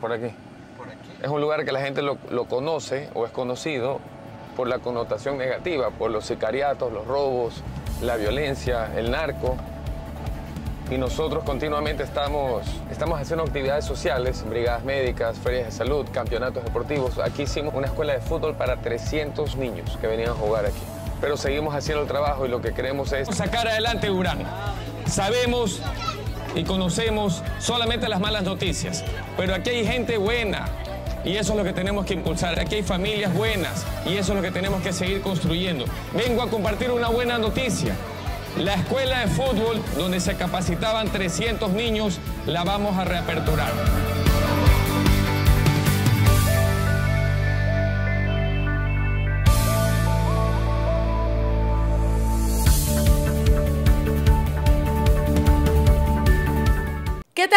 por aquí. Es un lugar que la gente lo, conoce o es conocido por la connotación negativa, por los sicariatos, los robos, la violencia, el narco. Y nosotros continuamente estamos, estamos haciendo actividades sociales, brigadas médicas, ferias de salud, campeonatos deportivos. Aquí hicimos una escuela de fútbol para 300 niños que venían a jugar aquí. Pero seguimos haciendo el trabajo y lo que queremos es... Sacar adelante Durán. Sabemos y conocemos solamente las malas noticias. Pero aquí hay gente buena y eso es lo que tenemos que impulsar. Aquí hay familias buenas y eso es lo que tenemos que seguir construyendo. Vengo a compartir una buena noticia. La escuela de fútbol donde se capacitaban 300 niños la vamos a reaperturar.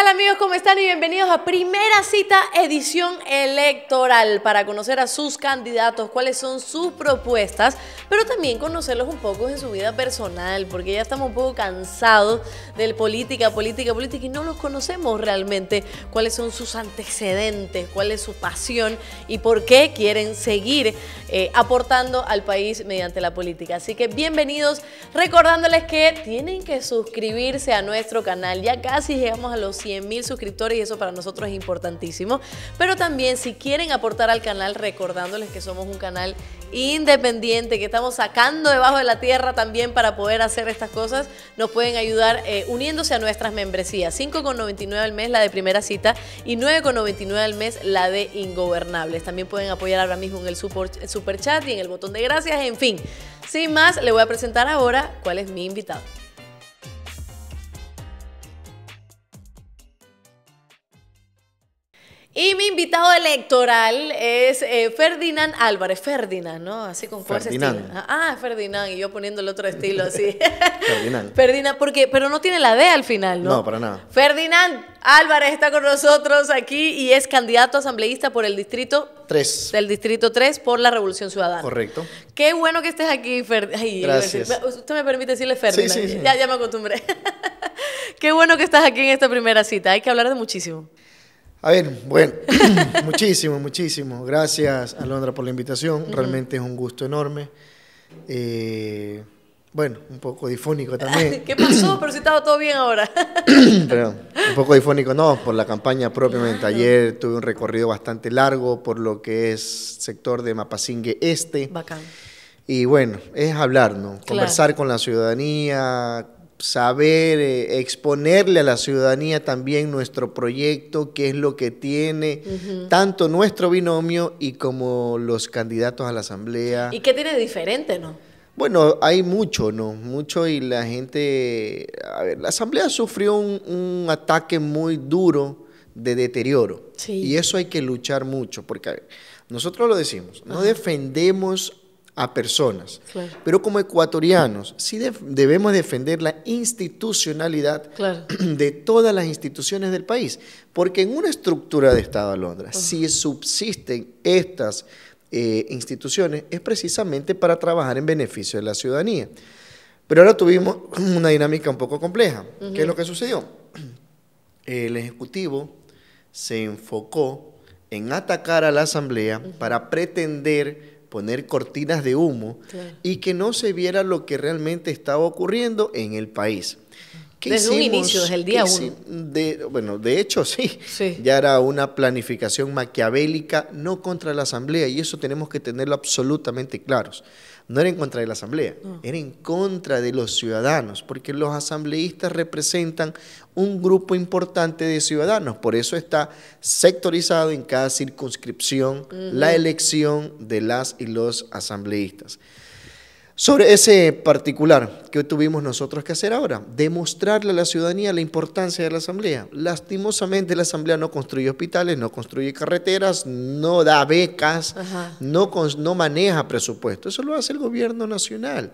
Hola amigos? ¿Cómo están? Y bienvenidos a Primera Cita Edición Electoral para conocer a sus candidatos, cuáles son sus propuestas, pero también conocerlos un poco en su vida personal, porque ya estamos un poco cansados de política, política, política y no los conocemos realmente cuáles son sus antecedentes, cuál es su pasión y por qué quieren seguir eh, aportando al país mediante la política. Así que bienvenidos, recordándoles que tienen que suscribirse a nuestro canal, ya casi llegamos a los 100 100 mil suscriptores y eso para nosotros es importantísimo. Pero también si quieren aportar al canal, recordándoles que somos un canal independiente, que estamos sacando debajo de la tierra también para poder hacer estas cosas, nos pueden ayudar eh, uniéndose a nuestras membresías. 5,99 al mes la de primera cita y 9,99 al mes la de ingobernables. También pueden apoyar ahora mismo en el super, el super chat y en el botón de gracias. En fin, sin más, le voy a presentar ahora cuál es mi invitado. Y mi invitado electoral es eh, Ferdinand Álvarez. Ferdinand, ¿no? Así con fuerza estilo. Ah, ah, Ferdinand. Y yo poniendo el otro estilo así. Ferdinand. Ferdinand, porque, pero no tiene la D al final, ¿no? No, para nada. Ferdinand Álvarez está con nosotros aquí y es candidato asambleísta por el distrito 3. Del distrito 3 por la Revolución Ciudadana. Correcto. Qué bueno que estés aquí, Ferdinand. Gracias. Usted me permite decirle Ferdinand. Sí, sí, Ya, ya me acostumbré. Qué bueno que estás aquí en esta primera cita. Hay que hablar de muchísimo. A ver, bueno, muchísimo, muchísimo. Gracias, Alondra, por la invitación. Realmente es un gusto enorme. Eh, bueno, un poco difónico también. ¿Qué pasó? Pero si estaba todo bien ahora. un poco difónico, no, por la campaña propiamente. Claro. Ayer tuve un recorrido bastante largo por lo que es sector de Mapasingue Este. Bacán. Y bueno, es hablar, ¿no? Conversar con la ciudadanía, saber eh, exponerle a la ciudadanía también nuestro proyecto, qué es lo que tiene tanto nuestro binomio y como los candidatos a la asamblea. ¿Y qué tiene diferente, no? Bueno, hay mucho, ¿no? Mucho y la gente, a ver, la asamblea sufrió un, ataque muy duro de deterioro. Y eso hay que luchar mucho, porque nosotros lo decimos, no defendemos a personas. Pero como ecuatorianos, sí debemos defender la institucionalidad de todas las instituciones del país, porque en una estructura de Estado a Londres, si subsisten estas eh, instituciones, es precisamente para trabajar en beneficio de la ciudadanía. Pero ahora tuvimos una dinámica un poco compleja. ¿Qué es lo que sucedió? El Ejecutivo se enfocó en atacar a la Asamblea para pretender poner cortinas de humo y que no se viera lo que realmente estaba ocurriendo en el país. Desde un inicio, desde el día uno. bueno, de hecho sí. ya era una planificación maquiavélica, no contra la Asamblea, y eso tenemos que tenerlo absolutamente claros. No era en contra de la Asamblea, era en contra de los ciudadanos, porque los asambleístas representan un grupo importante de ciudadanos. Por eso está sectorizado en cada circunscripción la elección de las y los asambleístas. Sobre ese particular, que tuvimos nosotros que hacer ahora? Demostrarle a la ciudadanía la importancia de la asamblea. Lastimosamente la asamblea no construye hospitales, no construye carreteras, no da becas, no, maneja presupuesto. Eso lo hace el gobierno nacional.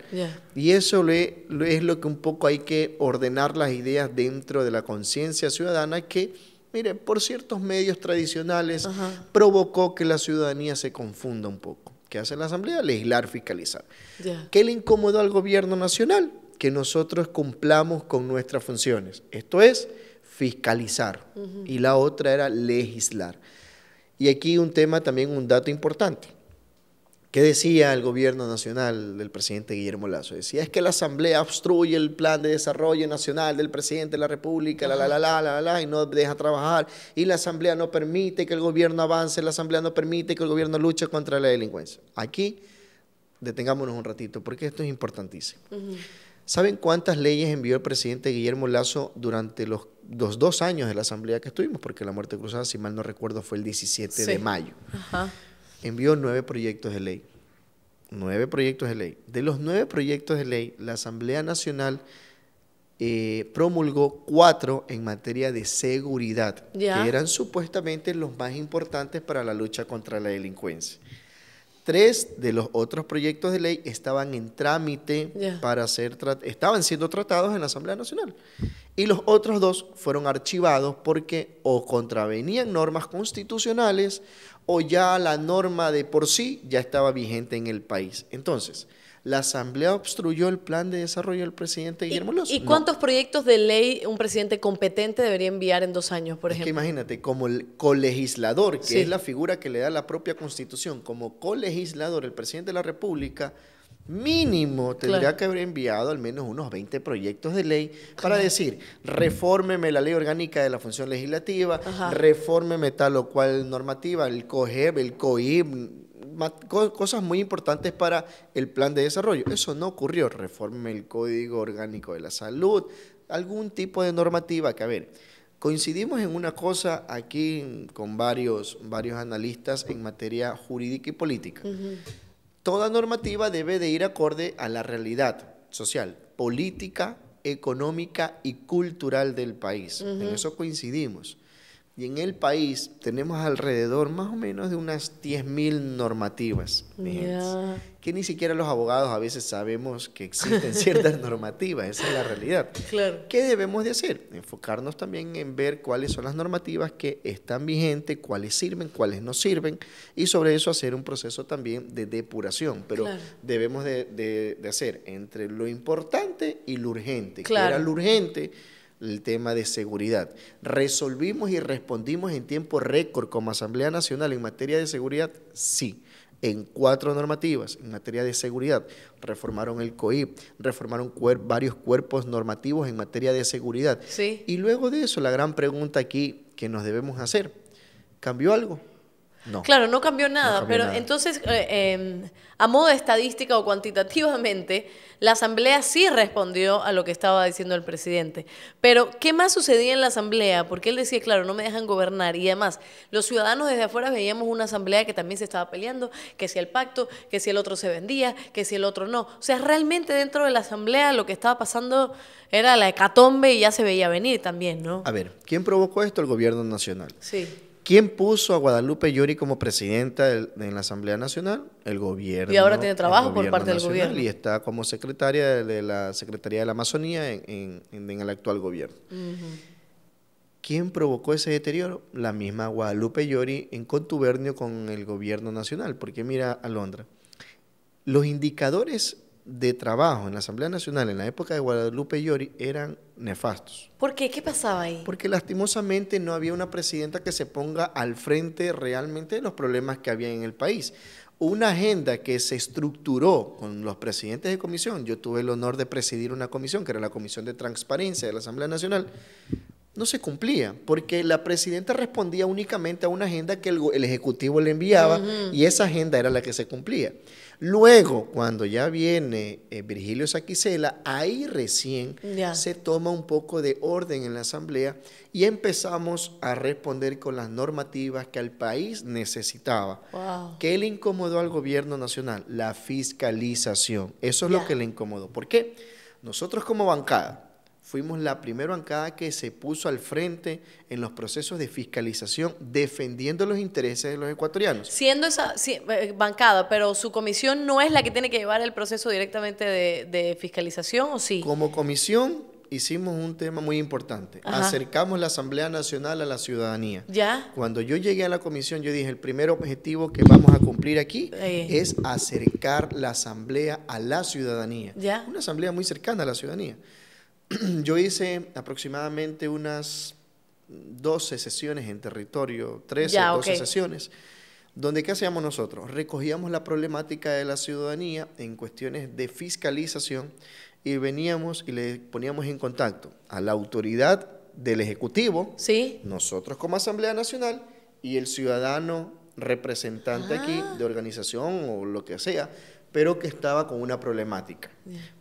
Y eso es lo que un poco hay que ordenar las ideas dentro de la conciencia ciudadana que mire, por ciertos medios tradicionales provocó que la ciudadanía se confunda un poco. ¿Qué hace la Asamblea? Legislar, fiscalizar que ¿Qué le incomodó al gobierno nacional? Que nosotros cumplamos con nuestras funciones. Esto es fiscalizar. Y la otra era legislar. Y aquí un tema también, un dato importante. ¿Qué decía el gobierno nacional del presidente Guillermo Lazo? Decía, es que la Asamblea obstruye el plan de desarrollo nacional del presidente de la República, la, la, la, la, la, la, y no deja trabajar. Y la Asamblea no permite que el gobierno avance, la Asamblea no permite que el gobierno luche contra la delincuencia. Aquí detengámonos un ratito, porque esto es importantísimo. ¿Saben cuántas leyes envió el presidente Guillermo Lazo durante los, dos años de la asamblea que estuvimos? Porque la muerte cruzada, si mal no recuerdo, fue el 17 de mayo. Envió nueve proyectos de ley. Nueve proyectos de ley. De los nueve proyectos de ley, la Asamblea Nacional eh, promulgó cuatro en materia de seguridad, que eran supuestamente los más importantes para la lucha contra la delincuencia tres de los otros proyectos de ley estaban en trámite para ser estaban siendo tratados en la Asamblea Nacional. Y los otros dos fueron archivados porque o contravenían normas constitucionales o ya la norma de por sí ya estaba vigente en el país. Entonces, la Asamblea obstruyó el plan de desarrollo del presidente Guillermo López. ¿Y cuántos proyectos de ley un presidente competente debería enviar en dos años, por ejemplo? imagínate, como el colegislador, que es la figura que le da la propia constitución, como colegislador, el presidente de la República mínimo tendría que haber enviado al menos unos 20 proyectos de ley para decir, refórmeme la ley orgánica de la función legislativa, Ajá. refórmeme tal o cual normativa, el COGEB, el COIB, cosas muy importantes para el plan de desarrollo. Eso no ocurrió. Reforme el Código Orgánico de la Salud, algún tipo de normativa que, a ver, coincidimos en una cosa aquí con varios, varios analistas en materia jurídica y política. Toda normativa debe de ir acorde a la realidad social, política, económica y cultural del país. En eso coincidimos. Y en el país tenemos alrededor más o menos de unas 10.000 normativas, que ni siquiera los abogados a veces sabemos que existen ciertas normativas, esa es la realidad. ¿Qué debemos de hacer? Enfocarnos también en ver cuáles son las normativas que están vigentes, cuáles sirven, cuáles no sirven, y sobre eso hacer un proceso también de depuración, pero debemos de, hacer entre lo importante y lo urgente. Claro. Que era lo urgente? el tema de seguridad. ¿Resolvimos y respondimos en tiempo récord como Asamblea Nacional en materia de seguridad? Sí en cuatro normativas en materia de seguridad. Reformaron el COIP, reformaron varios cuerpos normativos en materia de seguridad. Sí. Y luego de eso, la gran pregunta aquí que nos debemos hacer, ¿cambió algo? No. Claro, no cambió nada, pero entonces, eh, em, a modo de estadística o cuantitativamente, la Asamblea sí respondió a lo que estaba diciendo el presidente. Pero, ¿qué más sucedía en la Asamblea? Porque él decía, claro, no me dejan gobernar. Y además, los ciudadanos desde afuera veíamos una Asamblea que también se estaba peleando, que si el pacto, que si el otro se vendía, que si el otro no. O sea, realmente dentro de la Asamblea lo que estaba pasando era la hecatombe y ya se veía venir también, ¿no? A ver, ¿quién provocó esto? El gobierno nacional. Sí. ¿Quién puso a Guadalupe Yori como presidenta en la Asamblea Nacional? El gobierno. Y ahora tiene trabajo por parte del gobierno. Y está como secretaria de, la Secretaría de la Amazonía en, el actual gobierno. ¿Quién provocó ese deterioro? La misma Guadalupe Yori en contubernio con el gobierno nacional. Porque mira, Alondra, los indicadores de trabajo en la Asamblea Nacional en la época de Guadalupe Llori eran nefastos. ¿Por qué? ¿Qué pasaba ahí? Porque lastimosamente no había una presidenta que se ponga al frente realmente de los problemas que había en el país. Una agenda que se estructuró con los presidentes de comisión. Yo tuve el honor de presidir una comisión, que era la Comisión de Transparencia de la Asamblea Nacional no se cumplía, porque la presidenta respondía únicamente a una agenda que el, Ejecutivo le enviaba y esa agenda era la que se cumplía. Luego, cuando ya viene eh, Virgilio Saquicela, ahí recién se toma un poco de orden en la Asamblea y empezamos a responder con las normativas que el país necesitaba. ¿Qué le incomodó al gobierno nacional? La fiscalización. Eso es lo que le incomodó. ¿Por qué? Nosotros como bancada, fuimos la primera bancada que se puso al frente en los procesos de fiscalización defendiendo los intereses de los ecuatorianos. Siendo esa eh, eh, bancada, pero su comisión no es la que tiene que llevar el proceso directamente de, fiscalización, ¿o sí? Como comisión hicimos un tema muy importante. Acercamos la Asamblea Nacional a la ciudadanía. Ya. Cuando yo llegué a la comisión, yo dije, el primer objetivo que vamos a cumplir aquí eh. es acercar la Asamblea a la ciudadanía. Ya. Una Asamblea muy cercana a la ciudadanía. yo hice aproximadamente unas 12 sesiones en territorio, 13, o 12 sesiones, donde ¿qué hacíamos nosotros? Recogíamos la problemática de la ciudadanía en cuestiones de fiscalización y veníamos y le poníamos en contacto a la autoridad del Ejecutivo, nosotros como Asamblea Nacional y el ciudadano representante aquí ah. de organización o lo que sea, pero que estaba con una problemática.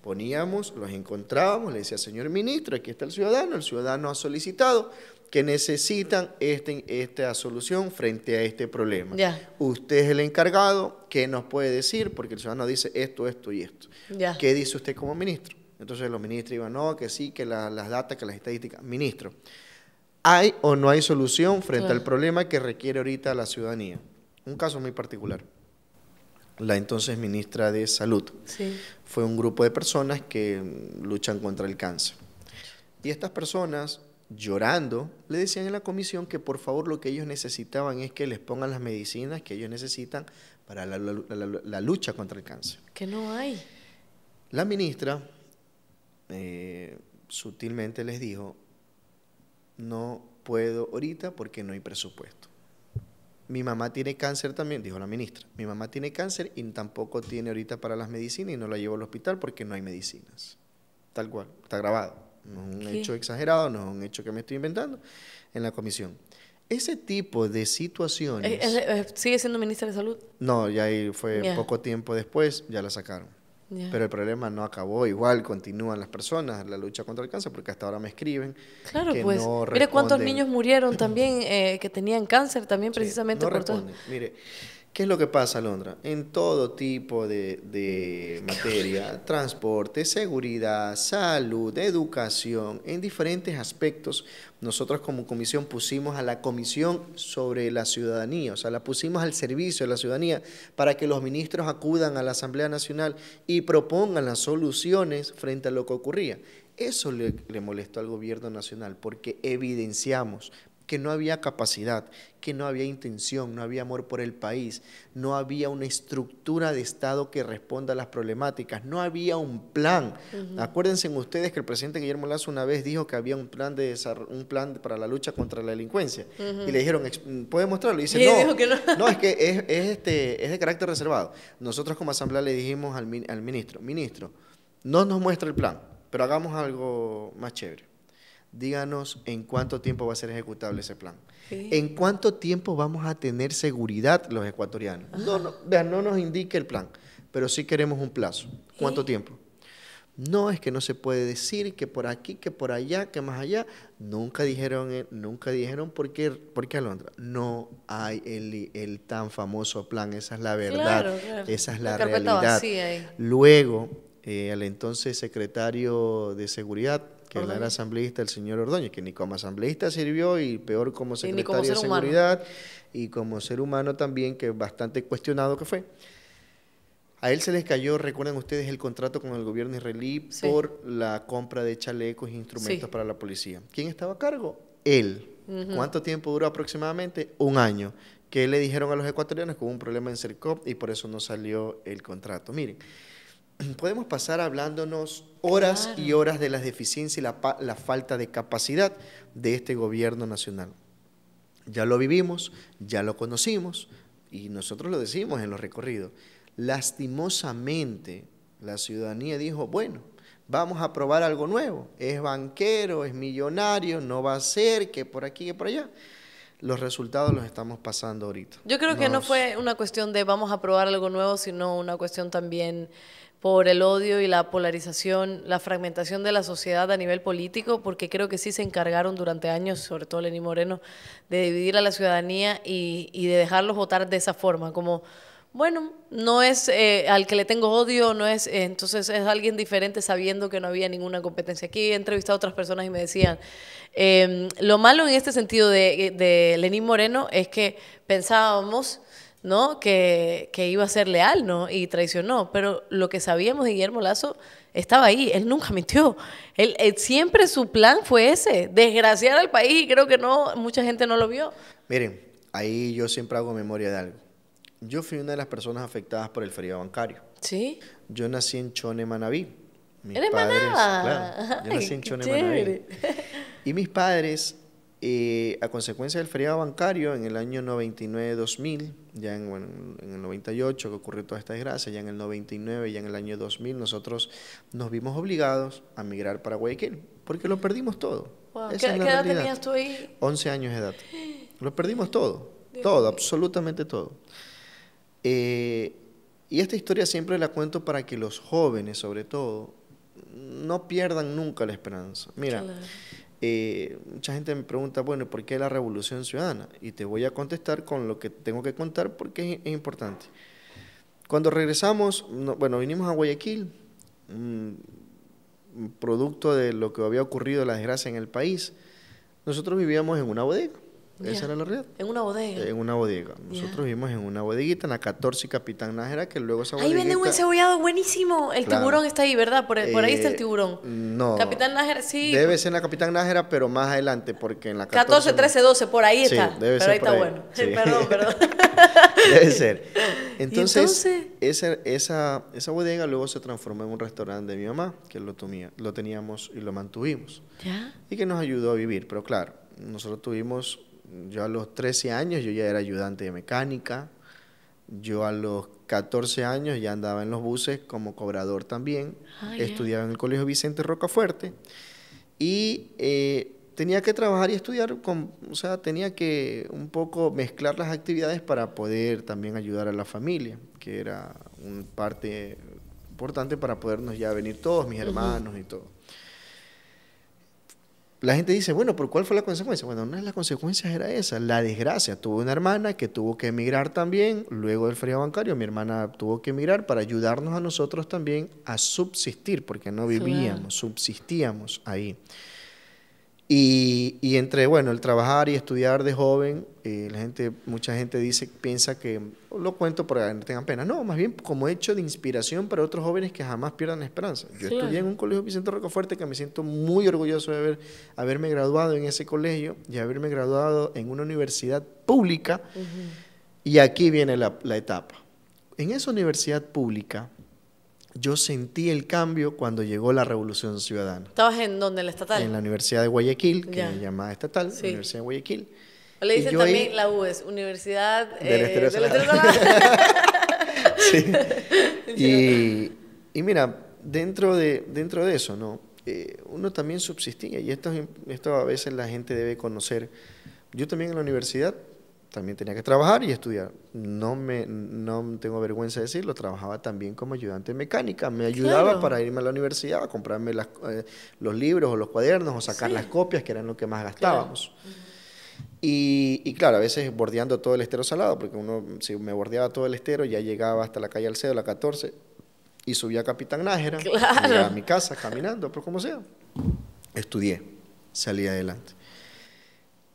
Poníamos, los encontrábamos, le decía, señor ministro, aquí está el ciudadano, el ciudadano ha solicitado que necesitan este, esta solución frente a este problema. Usted es el encargado, ¿qué nos puede decir? Porque el ciudadano dice esto, esto y esto. ¿Qué dice usted como ministro? Entonces los ministros iban, no, que sí, que las datas, que las estadísticas. Ministro, ¿hay o no hay solución frente al problema que requiere ahorita la ciudadanía? Un caso muy particular la entonces ministra de Salud. Fue un grupo de personas que mm, luchan contra el cáncer. Y estas personas, llorando, le decían en la comisión que por favor lo que ellos necesitaban es que les pongan las medicinas que ellos necesitan para la, lucha contra el cáncer. Que no hay. La ministra eh, sutilmente les dijo, no puedo ahorita porque no hay presupuesto mi mamá tiene cáncer también, dijo la ministra, mi mamá tiene cáncer y tampoco tiene ahorita para las medicinas y no la llevo al hospital porque no hay medicinas. Tal cual, está grabado. No es un hecho exagerado, no es un hecho que me estoy inventando en la comisión. Ese tipo de situaciones... ¿Sigue siendo ministra de Salud? No, ya ahí fue poco tiempo después, ya la sacaron. Pero el problema no acabó, igual continúan las personas la lucha contra el cáncer, porque hasta ahora me escriben. Claro, pues. No mire cuántos niños murieron también eh, que tenían cáncer, también precisamente por todo. Mire, ¿Qué es lo que pasa, Alondra? En todo tipo de, materia, transporte, seguridad, salud, educación, en diferentes aspectos, nosotros como comisión pusimos a la comisión sobre la ciudadanía, o sea, la pusimos al servicio de la ciudadanía para que los ministros acudan a la Asamblea Nacional y propongan las soluciones frente a lo que ocurría. Eso le molestó al gobierno nacional porque evidenciamos que no había capacidad, que no había intención, no había amor por el país, no había una estructura de Estado que responda a las problemáticas, no había un plan. Acuérdense ustedes que el presidente Guillermo Lazo una vez dijo que había un plan de un plan para la lucha contra la delincuencia y le dijeron, "¿Puede mostrarlo?" Y dice, no, que no. es que es, este es de carácter reservado." Nosotros como asamblea le dijimos al, al ministro, "Ministro, no nos muestra el plan, pero hagamos algo más chévere." díganos en cuánto tiempo va a ser ejecutable ese plan. ¿En cuánto tiempo vamos a tener seguridad los ecuatorianos? No, no nos indique el plan, pero sí queremos un plazo. ¿Cuánto tiempo? No, es que no se puede decir que por aquí, que por allá, que más allá. Nunca dijeron, eh, nunca dijeron por qué, por qué Alondra. No hay el, tan famoso plan, esa es la verdad, esa es la, realidad. Luego, el eh, entonces secretario de Seguridad, que era asambleísta, el señor Ordóñez, que ni como asambleísta sirvió y peor como secretario de Seguridad y como ser humano también, que bastante cuestionado que fue. A él se les cayó, recuerden ustedes, el contrato con el gobierno israelí por la compra de chalecos e instrumentos para la policía. ¿Quién estaba a cargo? Él. ¿Cuánto tiempo duró aproximadamente? Un año. Que le dijeron a los ecuatorianos que hubo un problema en CERCOP y por eso no salió el contrato. Miren, podemos pasar hablándonos horas y horas de las deficiencias y la, falta de capacidad de este gobierno nacional. Ya lo vivimos, ya lo conocimos y nosotros lo decimos en los recorridos. Lastimosamente, la ciudadanía dijo, bueno, vamos a probar algo nuevo. Es banquero, es millonario, no va a ser que por aquí, que por allá los resultados los estamos pasando ahorita. Yo creo que no fue una cuestión de vamos a probar algo nuevo, sino una cuestión también por el odio y la polarización, la fragmentación de la sociedad a nivel político, porque creo que sí se encargaron durante años, sobre todo Lenín Moreno, de dividir a la ciudadanía y, de dejarlos votar de esa forma, como, bueno, no es eh, al que le tengo odio, no es, eh, entonces es alguien diferente sabiendo que no había ninguna competencia. Aquí he entrevistado a otras personas y me decían, em, lo malo en este sentido de, de Lenín Moreno es que pensábamos ¿no? Que, iba a ser leal, ¿no? Y traicionó. Pero lo que sabíamos de Guillermo Lazo estaba ahí, él nunca mintió. Él, siempre su plan fue ese, desgraciar al país y creo que no, mucha gente no lo vio. Miren, ahí yo siempre hago memoria de algo. Yo fui una de las personas afectadas por el feriado bancario. Sí. Yo nací en Chone, Manabí. yo nací en Chone, Manaví Y mis padres, eh, a consecuencia del feriado bancario en el año 99-2000, ya en, el 98 que ocurrió toda esta desgracia, ya en el 99, ya en el año 2000, nosotros nos vimos obligados a migrar para Guayaquil, porque lo perdimos todo. ¿Qué, edad tenías tú ahí? 11 años de edad. Lo perdimos todo, todo, absolutamente todo. Eh, y esta historia siempre la cuento para que los jóvenes, sobre todo, no pierdan nunca la esperanza. Mira, eh, mucha gente me pregunta, bueno, ¿por qué la revolución ciudadana? Y te voy a contestar con lo que tengo que contar porque es, importante. Cuando regresamos, bueno, vinimos a Guayaquil, mm, producto de lo que había ocurrido, la desgracia en el país, nosotros vivíamos en una bodega esa era la realidad. En una bodega. En una bodega. Nosotros vivimos en una bodeguita, en la 14 Capitán Nájera, que luego esa bodega. Ahí venden un cebollado buenísimo. El tiburón está ahí, ¿verdad? Por, ahí está el eh, tiburón. No. Capitán Nájera, sí. Debe ser en la Capitán Nájera, pero más adelante, porque en la 14. 14, 13, 12, por ahí está. Sí, debe pero ser ahí está bueno. perdón, perdón. debe ser. Entonces, Esa, esa, bodega luego se transformó en un restaurante de mi mamá, que lo, tomía, lo teníamos y lo mantuvimos. ¿Ya? Y que nos ayudó a vivir. Pero claro, nosotros tuvimos yo a los 13 años yo ya era ayudante de mecánica. Yo a los 14 años ya andaba en los buses como cobrador también. Ah, Estudiaba en el Colegio Vicente Rocafuerte. Y eh, tenía que trabajar y estudiar, con, o sea, tenía que un poco mezclar las actividades para poder también ayudar a la familia, que era una parte importante para podernos ya venir todos, mis hermanos y todo la gente dice, bueno, ¿por cuál fue la consecuencia? Bueno, una de las consecuencias era esa, la desgracia. Tuve una hermana que tuvo que emigrar también, luego del frío bancario, mi hermana tuvo que emigrar para ayudarnos a nosotros también a subsistir, porque no vivíamos, subsistíamos ahí. Y, entre, bueno, el trabajar y estudiar de joven, eh, la gente, mucha gente dice, piensa que, oh, lo cuento para que no tengan pena, no, más bien como hecho de inspiración para otros jóvenes que jamás pierdan esperanza. Yo estudié en un colegio Vicente Rocafuerte que me siento muy orgulloso de haberme graduado en ese colegio y haberme graduado en una universidad pública. Y aquí viene la etapa. En esa universidad pública, yo sentí el cambio cuando llegó la Revolución Ciudadana. ¿Estabas en dónde? ¿En la estatal? En la Universidad de Guayaquil, que es llamada estatal, Universidad de Guayaquil. Le dicen también la UES, Universidad del eh, de la sí. Y, y, mira, dentro de, dentro de eso, ¿no? Eh, uno también subsistía y esto, esto a veces la gente debe conocer. Yo también en la universidad también tenía que trabajar y estudiar. No me no tengo vergüenza de decirlo, trabajaba también como ayudante mecánica. Me ayudaba para irme a la universidad, a comprarme las, eh, los libros o los cuadernos o sacar las copias, que eran lo que más gastábamos. Y, y, claro, a veces bordeando todo el estero salado, porque uno, si me bordeaba todo el estero, ya llegaba hasta la calle Alcedo, la 14, y subía a Capitán Nájera, a mi casa caminando, pero pues como sea. Estudié, salí adelante.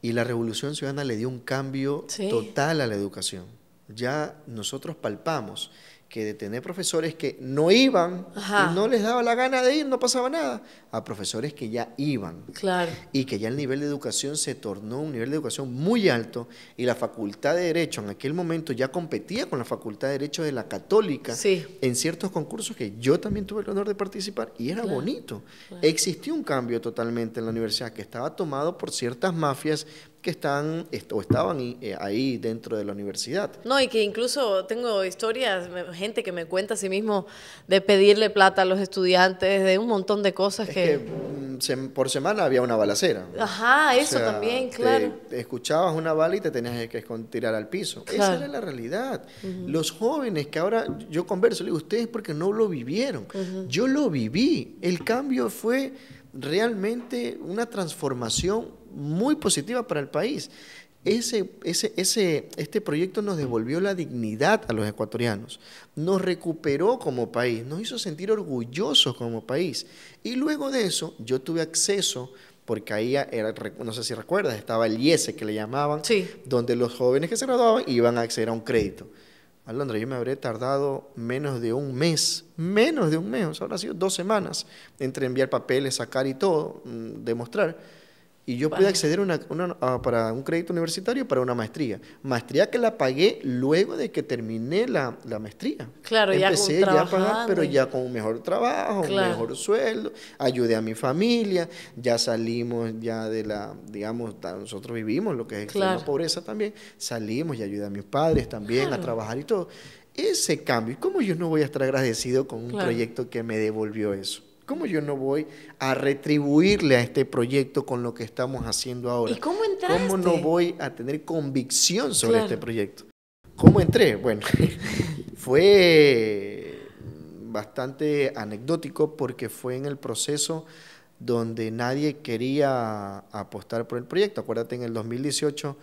Y la Revolución Ciudadana le dio un cambio total a la educación. Ya nosotros palpamos que de tener profesores que no iban, no les daba la gana de ir, no pasaba nada, a profesores que ya iban. Claro. Y que ya el nivel de educación se tornó un nivel de educación muy alto y la Facultad de Derecho en aquel momento ya competía con la Facultad de Derecho de la Católica en ciertos concursos que yo también tuve el honor de participar y era bonito. Existió un cambio totalmente en la universidad que estaba tomado por ciertas mafias que están o estaban eh, ahí dentro de la universidad. No, y que incluso tengo historias, gente que me cuenta a sí mismo de pedirle plata a los estudiantes, de un montón de cosas es que... Mm, por semana había una balacera. Ajá, eso también, claro. escuchabas una bala y te tenías que tirar al piso. Esa era la realidad. Los jóvenes que ahora yo converso, le digo, ustedes porque no lo vivieron. Yo lo viví. El cambio fue realmente una transformación muy positiva para el país. Ese, ese, este proyecto nos devolvió la dignidad a los ecuatorianos, nos recuperó como país, nos hizo sentir orgullosos como país. Y luego de eso, yo tuve acceso, porque ahí, era, no sé si recuerdas, estaba el IESE e que le llamaban, donde los jóvenes que se graduaban iban a acceder a un crédito. Alondra, yo me habré tardado menos de un mes, menos de un mes, o ha sido dos semanas, entre enviar papeles, sacar y todo, mm, demostrar y yo pude acceder para un crédito universitario para una maestría. Maestría que la pagué luego de que terminé la, maestría. Claro, Empecé ya, a pagar, pero ya con un mejor trabajo, un mejor sueldo. Ayudé a mi familia, ya salimos ya de la, digamos, nosotros vivimos lo que es claro. pobreza también. Salimos y ayudé a mis padres también a trabajar y todo. Ese cambio, ¿y cómo yo no voy a estar agradecido con un proyecto que me devolvió eso? ¿Cómo yo no voy a retribuirle a este proyecto con lo que estamos haciendo ahora? ¿Y cómo entraste? ¿Cómo no voy a tener convicción sobre este proyecto? ¿Cómo entré? Bueno, fue bastante anecdótico porque fue en el proceso donde nadie quería apostar por el proyecto. Acuérdate, en el 2018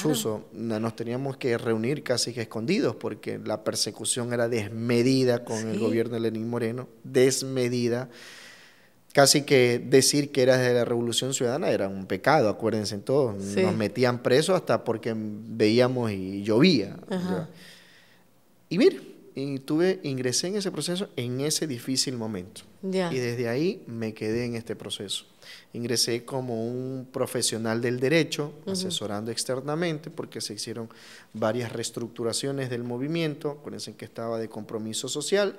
claro. nos teníamos que reunir casi que escondidos porque la persecución era desmedida con el gobierno de Lenín Moreno, desmedida. Casi que decir que era de la Revolución Ciudadana era un pecado, acuérdense todos. Nos metían presos hasta porque veíamos y llovía. Y mire, y tuve, ingresé en ese proceso en ese difícil momento. Y desde ahí me quedé en este proceso. Ingresé como un profesional del derecho, asesorando externamente, porque se hicieron varias reestructuraciones del movimiento, con ese que estaba de compromiso social,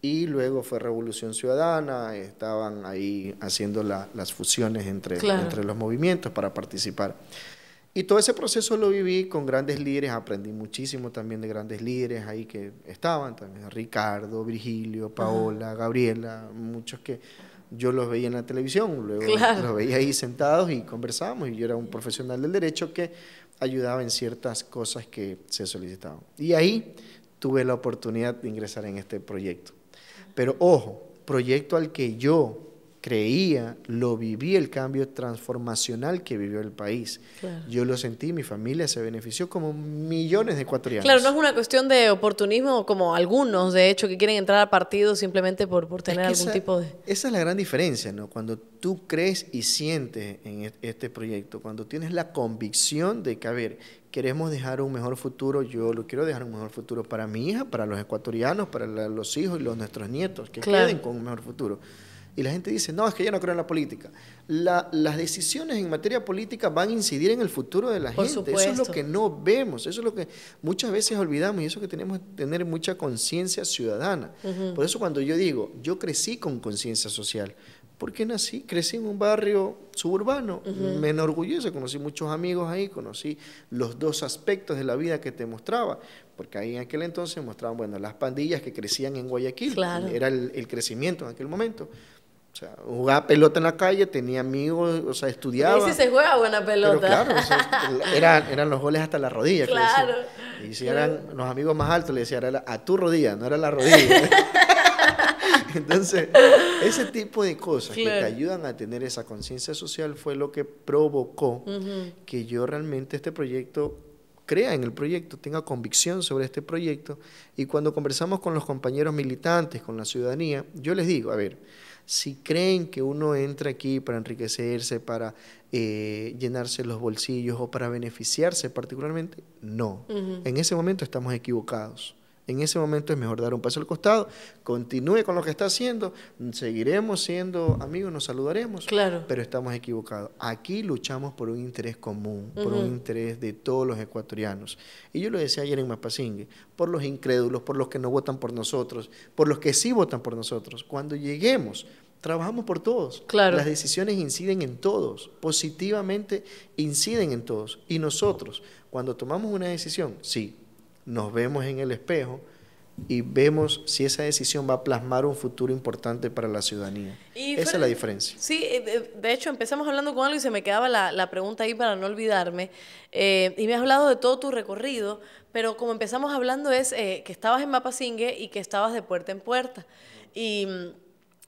y luego fue Revolución Ciudadana, estaban ahí haciendo las fusiones entre, entre los movimientos para participar. Y todo ese proceso lo viví con grandes líderes, aprendí muchísimo también de grandes líderes ahí que estaban, también Ricardo, Virgilio, Paola, Gabriela, muchos que yo los veía en la televisión, luego los veía ahí sentados y conversábamos y yo era un profesional del derecho que ayudaba en ciertas cosas que se solicitaban. Y ahí tuve la oportunidad de ingresar en este proyecto. Pero ojo, proyecto al que yo creía, lo viví el cambio transformacional que vivió el país. Yo lo sentí, mi familia se benefició como millones de ecuatorianos. Claro, no es una cuestión de oportunismo como algunos, de hecho, que quieren entrar a partido simplemente por, por tener algún tipo de... Esa es la gran diferencia, ¿no? Cuando tú crees y sientes en e-, este proyecto, cuando tienes la convicción de que, a ver, queremos dejar un mejor futuro, yo lo quiero dejar un mejor futuro para mi hija, para los ecuatorianos, para los hijos y los nuestros nietos, que queden con un mejor futuro y la gente dice, no, es que yo no creo en la política. las decisiones en materia política van a incidir en el futuro de la gente. Eso es lo que no vemos, eso es lo que muchas veces olvidamos y eso que tenemos que tener mucha conciencia ciudadana. Por eso cuando yo digo, yo crecí con conciencia social, porque nací, crecí en un barrio suburbano, me enorgullece, conocí muchos amigos ahí, conocí los dos aspectos de la vida que te mostraba, porque ahí en aquel entonces mostraban, bueno, las pandillas que crecían en Guayaquil, era el, el, crecimiento en aquel momento o sea, jugaba pelota en la calle, tenía amigos, o sea, estudiaba. Y si se juega buena pelota. claro, eran, los goles hasta la rodilla. Claro. Y si eran los amigos más altos, le decían, a tu rodilla, no era la rodilla. Entonces, ese tipo de cosas que te ayudan a tener esa conciencia social fue lo que provocó que yo realmente este proyecto crea en el proyecto, tenga convicción sobre este proyecto. Y cuando conversamos con los compañeros militantes, con la ciudadanía, yo les digo, a ver, si creen que uno entra aquí para enriquecerse, para eh, llenarse los bolsillos o para beneficiarse particularmente, no. En ese momento estamos equivocados. En ese momento es mejor dar un paso al costado, continúe con lo que está haciendo, seguiremos siendo amigos, nos saludaremos, pero estamos equivocados. Aquí luchamos por un interés común, por un interés de todos los ecuatorianos. Y yo lo decía ayer en Mapasingue, por los incrédulos, por los que no votan por nosotros, por los que sí votan por nosotros. Cuando lleguemos trabajamos por todos. Las decisiones inciden en todos, positivamente inciden en todos. Y nosotros, cuando tomamos una decisión, sí, nos vemos en el espejo y vemos si esa decisión va a plasmar un futuro importante para la ciudadanía. Esa es la diferencia. Sí, eh, de hecho empezamos hablando con algo y se me quedaba la, pregunta ahí para no olvidarme. Eh, y me has hablado de todo tu recorrido, pero como empezamos hablando es eh, que estabas en Mapasingue y que estabas de puerta en puerta. Y mm,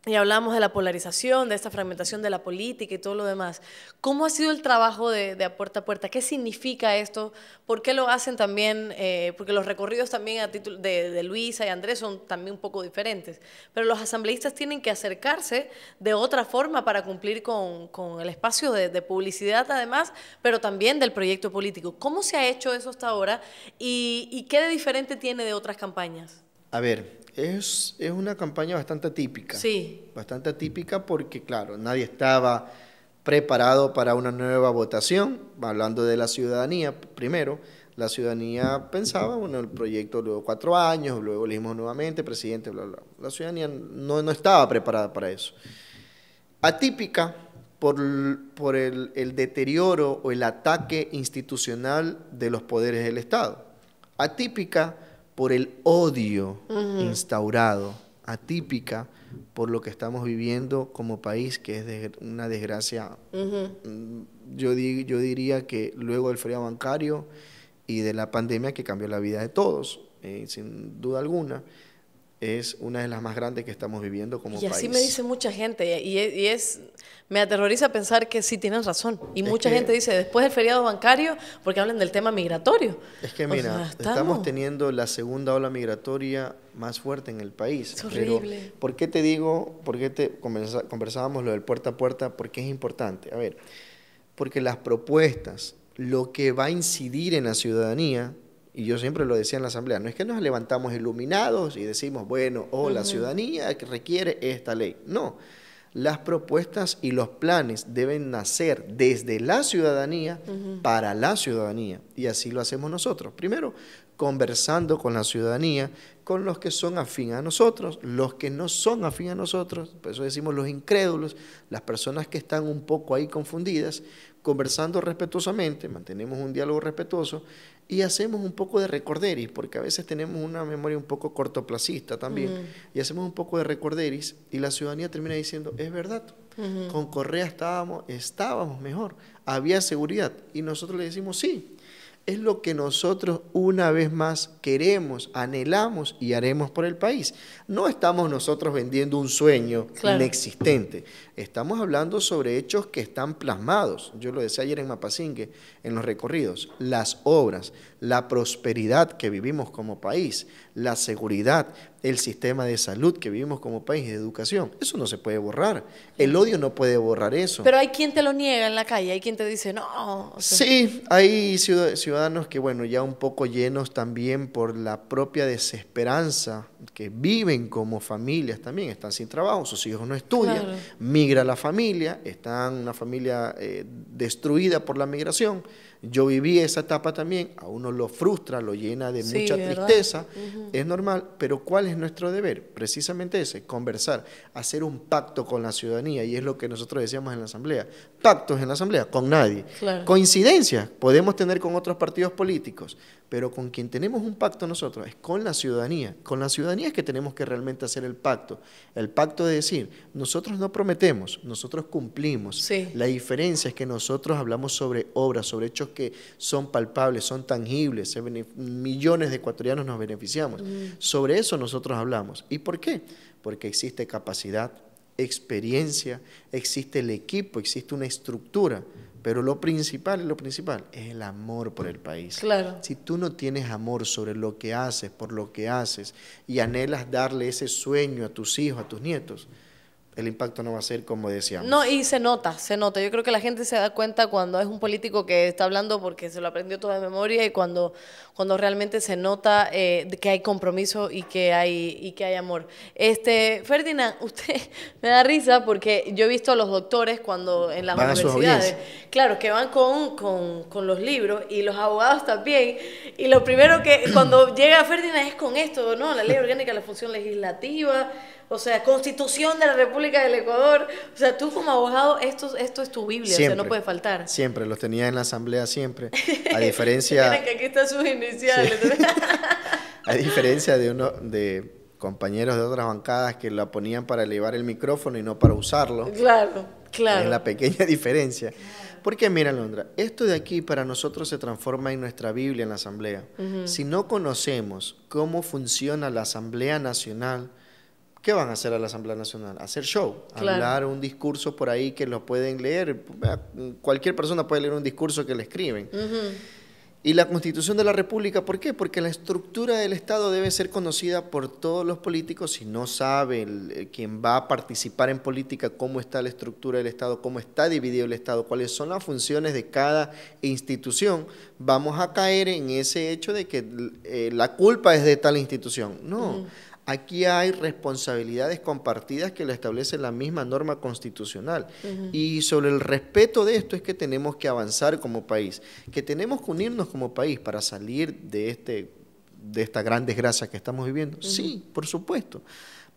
y hablamos de la polarización, de esta fragmentación de la política y todo lo demás. ¿Cómo ha sido el trabajo de, puerta a puerta? ¿Qué significa esto? ¿Por qué lo hacen también? Eh, porque los recorridos también a de, de, Luisa y Andrés son también un poco diferentes. Pero los asambleístas tienen que acercarse de otra forma para cumplir con, el espacio de, publicidad, además, pero también del proyecto político. ¿Cómo se ha hecho eso hasta ahora y qué de diferente tiene de otras campañas? A ver, es, una campaña bastante atípica. Sí. Bastante atípica porque, claro, nadie estaba preparado para una nueva votación, hablando de la ciudadanía primero. La ciudadanía pensaba, bueno, el proyecto luego cuatro años, luego elegimos nuevamente, presidente, bla, bla. La ciudadanía no, estaba preparada para eso. Atípica por, el, el deterioro o el ataque institucional de los poderes del Estado. Atípica por el odio instaurado, atípica por lo que estamos viviendo como país, que es una desgracia. Mm, yo, yo diría que luego del frío bancario y de la pandemia que cambió la vida de todos, eh, sin duda alguna es una de las más grandes que estamos viviendo como país. Y así me dice mucha gente, y me aterroriza pensar que sí tienen razón. Y mucha gente dice, después del feriado bancario, porque hablan del tema migratorio. Es que estamos... teniendo la segunda ola migratoria más fuerte en el país. Es horrible. ¿Por qué te digo, por qué te conversábamos lo del puerta a puerta? Porque es importante. A ver, porque las propuestas, lo que va a incidir en la ciudadanía, y yo siempre lo decía en la asamblea, no es que nos levantamos iluminados y decimos, bueno, o oh, la ciudadanía requiere esta ley. No, las propuestas y los planes deben nacer desde la ciudadanía para la ciudadanía. Y así lo hacemos nosotros. Primero, conversando con la ciudadanía, con los que son afín a nosotros, los que no son afín a nosotros, por eso decimos los incrédulos, las personas que están un poco ahí confundidas, conversando respetuosamente, mantenemos un diálogo respetuoso y hacemos un poco de recorderis, porque a veces tenemos una memoria un poco cortoplacista también, y hacemos un poco de recorderis y la ciudadanía termina diciendo, es verdad, con Correa estábamos, estábamos mejor, había seguridad, y nosotros le decimos, sí, es lo que nosotros una vez más queremos, anhelamos y haremos por el país. No estamos nosotros vendiendo un sueño inexistente, estamos hablando sobre hechos que están plasmados. Yo lo decía ayer en Mapasingue, en los recorridos, las obras, la prosperidad que vivimos como país, la seguridad, el sistema de salud que vivimos como país de educación. Eso no se puede borrar. El odio no puede borrar eso. Pero hay quien te lo niega en la calle, hay quien te dice no. Sí, hay ciudadanos que, bueno, ya un poco llenos también por la propia desesperanza que viven como familias también, están sin trabajo, sus hijos no estudian, migra la familia, están una familia eh, destruida por la migración. Yo viví esa etapa también, a uno lo frustra, lo llena de mucha tristeza, es normal, pero ¿cuál es nuestro deber? Precisamente ese, conversar, hacer un pacto con la ciudadanía, y es lo que nosotros decíamos en la Asamblea, pactos en la Asamblea, con nadie. coincidencia podemos tener con otros partidos políticos, pero con quien tenemos un pacto nosotros es con la ciudadanía, con la ciudadanía ciudadanía es que tenemos que realmente hacer el pacto. El pacto de decir, nosotros no prometemos, nosotros cumplimos. La diferencia es que nosotros hablamos sobre obras, sobre hechos que son palpables, son tangibles, millones de ecuatorianos nos beneficiamos. Mm. Sobre eso nosotros hablamos. ¿Y por qué? Porque existe capacidad, experiencia, existe el equipo, existe una estructura. Pero lo principal, lo principal es el amor por el país. Claro. Si tú no tienes amor sobre lo que haces, por lo que haces, y anhelas darle ese sueño a tus hijos, a tus nietos, el impacto no va a ser como decíamos. No, y se nota, se nota. Yo creo que la gente se da cuenta cuando es un político que está hablando porque se lo aprendió todo de memoria y cuando, cuando realmente se nota eh, que hay compromiso y que hay, y que hay amor. Este, Ferdinand, usted me da risa porque yo he visto a los doctores cuando en las universidades, claro, que van con, con, con, los libros y los abogados también. Y lo primero que cuando llega Ferdinand es con esto, ¿no? La ley orgánica, la función legislativa o sea, Constitución de la República del Ecuador. O sea, tú como abogado, esto, esto es tu Biblia, no puede faltar. Siempre, los tenía en la asamblea siempre. A diferencia... Miren que aquí están sus iniciales. a diferencia de uno de compañeros de otras bancadas que la ponían para elevar el micrófono y no para usarlo. Claro, claro. Es la pequeña diferencia. Porque mira, Londra, esto de aquí para nosotros se transforma en nuestra Biblia en la Asamblea. Si no conocemos cómo funciona la Asamblea Nacional, ¿qué van a hacer a la Asamblea Nacional? Hacer show, hablar un discurso por ahí que lo pueden leer. Cualquier persona puede leer un discurso que le escriben. Y la Constitución de la República, ¿por qué? Porque la estructura del Estado debe ser conocida por todos los políticos. Si no sabe eh, quién va a participar en política cómo está la estructura del Estado, cómo está dividido el Estado, cuáles son las funciones de cada institución, vamos a caer en ese hecho de que eh, la culpa es de tal institución. No. Aquí hay responsabilidades compartidas que la establece la misma norma constitucional. Y sobre el respeto de esto es que tenemos que avanzar como país, que tenemos que unirnos como país para salir de, este, de esta gran desgracia que estamos viviendo. Sí, por supuesto.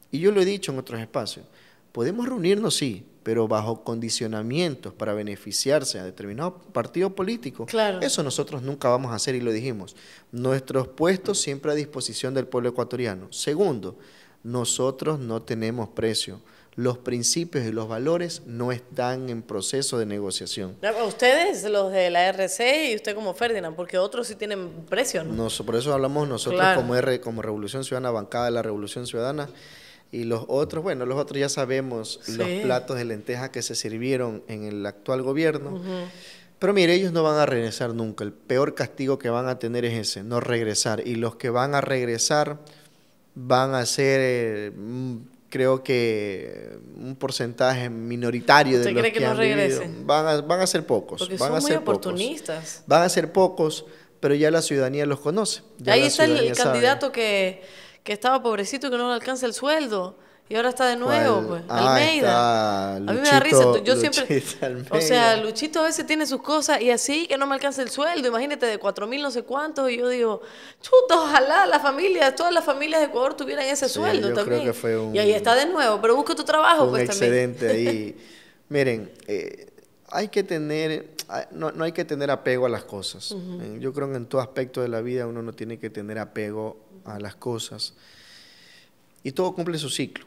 Y yo lo he dicho en otros espacios. Podemos reunirnos, sí, pero bajo condicionamientos para beneficiarse a determinado partido político. Eso nosotros nunca vamos a hacer y lo dijimos. Nuestros puestos siempre a disposición del pueblo ecuatoriano. Segundo, nosotros no tenemos precio. Los principios y los valores no están en proceso de negociación. Ustedes, los de la RC y usted como Ferdinand, porque otros sí tienen precio, ¿no? por eso hablamos nosotros como, R, como Revolución Ciudadana, bancada de la Revolución Ciudadana, y los otros, bueno, los otros ya sabemos los platos de lentejas que se sirvieron en el actual gobierno. Pero mire, ellos no van a regresar nunca. El peor castigo que van a tener es ese, no regresar. Y los que van a regresar van a ser, eh, mm, creo que, un porcentaje minoritario de los que, que no han regresen? Van a, van a ser pocos. Porque van a ser oportunistas. Van a ser pocos, pero ya la ciudadanía los conoce. Ahí está el candidato que que estaba pobrecito y que no le alcanza el sueldo. Y ahora está de nuevo, pues. Ah, Almeida. a mí me da risa. O sea, Luchito a veces tiene sus cosas y así que no me alcanza el sueldo. Imagínate, de cuatro mil no sé cuántos. Y yo digo, chuto, ojalá las familias, todas las familias de Ecuador tuvieran ese sueldo y ahí está de nuevo. Pero busca tu trabajo, pues excelente también. ahí. Miren, eh, hay que tener. Ah, no, hay que tener apego a las cosas. Eh, yo creo que en todo aspecto de la vida uno no tiene que tener apego a las cosas. Y todo cumple su ciclo.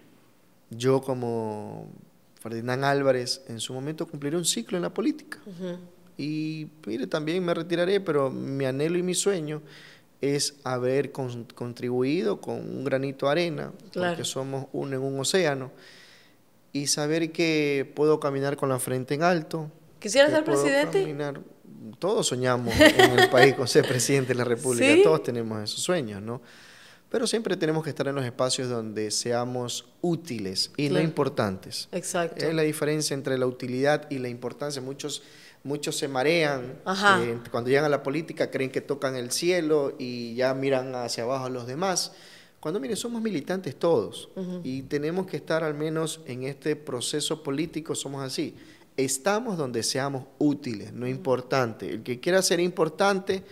Yo como Ferdinand Álvarez en su momento cumpliré un ciclo en la política. Y mire, también me retiraré, pero mi anhelo y mi sueño es haber contribuido con un granito de arena, porque somos uno en un océano, y saber que puedo caminar con la frente en alto. ¿Quisiera ser presidente? todos soñamos en el país con ser presidente de la República, todos tenemos esos sueños, ¿no? Pero siempre tenemos que estar en los espacios donde seamos útiles y no importantes. Exacto. Es la diferencia entre la utilidad y la importancia. Muchos, muchos se marean. Eh, cuando llegan a la política creen que tocan el cielo y ya miran hacia abajo a los demás. Cuando mire, somos militantes todos y tenemos que estar al menos en este proceso político, somos así estamos donde seamos útiles, no importante. El que quiera ser importante,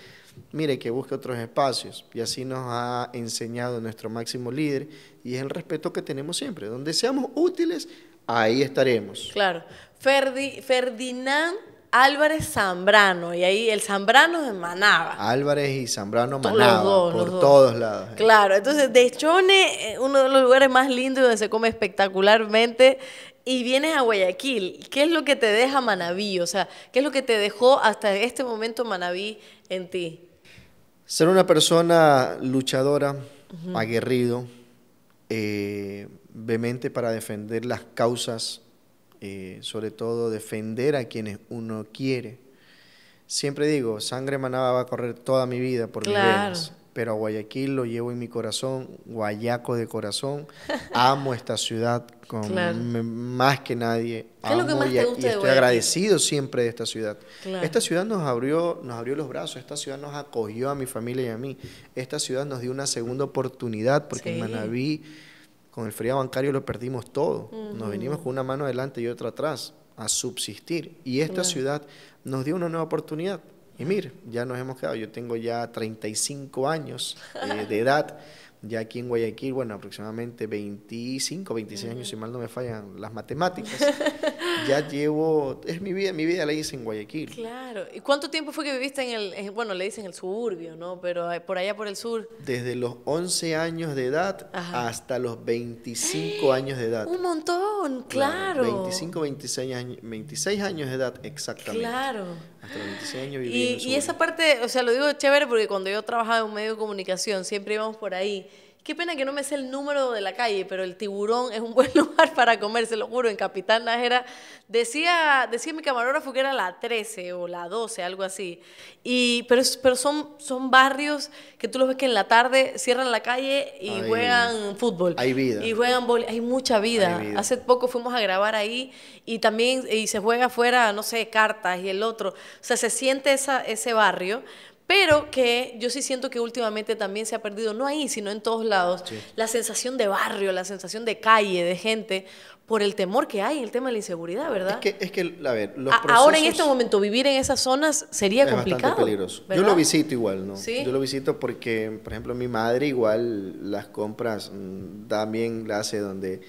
mire, que busque otros espacios. Y así nos ha enseñado nuestro máximo líder y es el respeto que tenemos siempre. Donde seamos útiles, ahí estaremos. Claro. Ferdi, Ferdinand Álvarez Zambrano, y ahí el Zambrano de Manaba. Álvarez y Zambrano Manaba, por todos lados. Eh. Claro, entonces De Chone, eh, uno de los lugares más lindos donde se come espectacularmente, y vienes a Guayaquil, ¿qué es lo que te deja Manabí? O sea, ¿qué es lo que te dejó hasta este momento Manabí en ti? Ser una persona luchadora, aguerrido, eh, para defender las causas, eh, sobre todo defender a quienes uno quiere. Siempre digo, sangre manaba va a correr toda mi vida por claro pero a Guayaquil lo llevo en mi corazón, guayaco de corazón. Amo esta ciudad con más que nadie. y, estoy agradecido siempre de esta ciudad. Esta ciudad nos abrió, nos abrió los brazos, esta ciudad nos acogió a mi familia y a mí. Esta ciudad nos dio una segunda oportunidad porque en Manaví con el frío bancario lo perdimos todo. Nos venimos con una mano adelante y otra atrás a subsistir. Y esta ciudad nos dio una nueva oportunidad. Y mire, ya nos hemos quedado. Yo tengo ya 35 años eh, de edad, ya aquí en Guayaquil, bueno, aproximadamente 25, 26 años, si mal no me fallan las matemáticas. ya llevo, es mi vida, mi vida la hice en Guayaquil. Claro. ¿Y cuánto tiempo fue que viviste en el, bueno, le dicen el suburbio, ¿no? Pero eh, por allá por el sur. Desde los 11 años de edad hasta los 25 años de edad. Un montón, claro. 25, años, 26 años de edad exactamente. Claro hasta años y, y esa parte, o sea, lo digo chévere porque cuando yo trabajaba en un medio de comunicación, siempre íbamos por ahí Qué pena que no me sé el número de la calle, pero el tiburón es un buen lugar para comer, se lo juro. En Capitán Najera decía, decía mi camarógrafo que era la 13 o la 12, algo así. Y, pero pero son, son barrios que tú los ves que en la tarde cierran la calle y juegan fútbol. Hay vida. Y juegan hay mucha vida. Hace poco fuimos a grabar ahí y también y se juega afuera, no sé, cartas y el otro. O sea, se siente esa, ese barrio, pero que yo sí siento que últimamente también se ha perdido, no ahí, sino en todos lados, la sensación de barrio, la sensación de calle, de gente, por el temor que hay, el tema de la inseguridad, ¿verdad? Es que, es que a ver, los Ahora en este momento vivir en esas zonas sería es complicado. peligroso. Yo lo visito igual, ¿no? Yo lo visito porque, por ejemplo, mi madre igual las compras mm, también las hace donde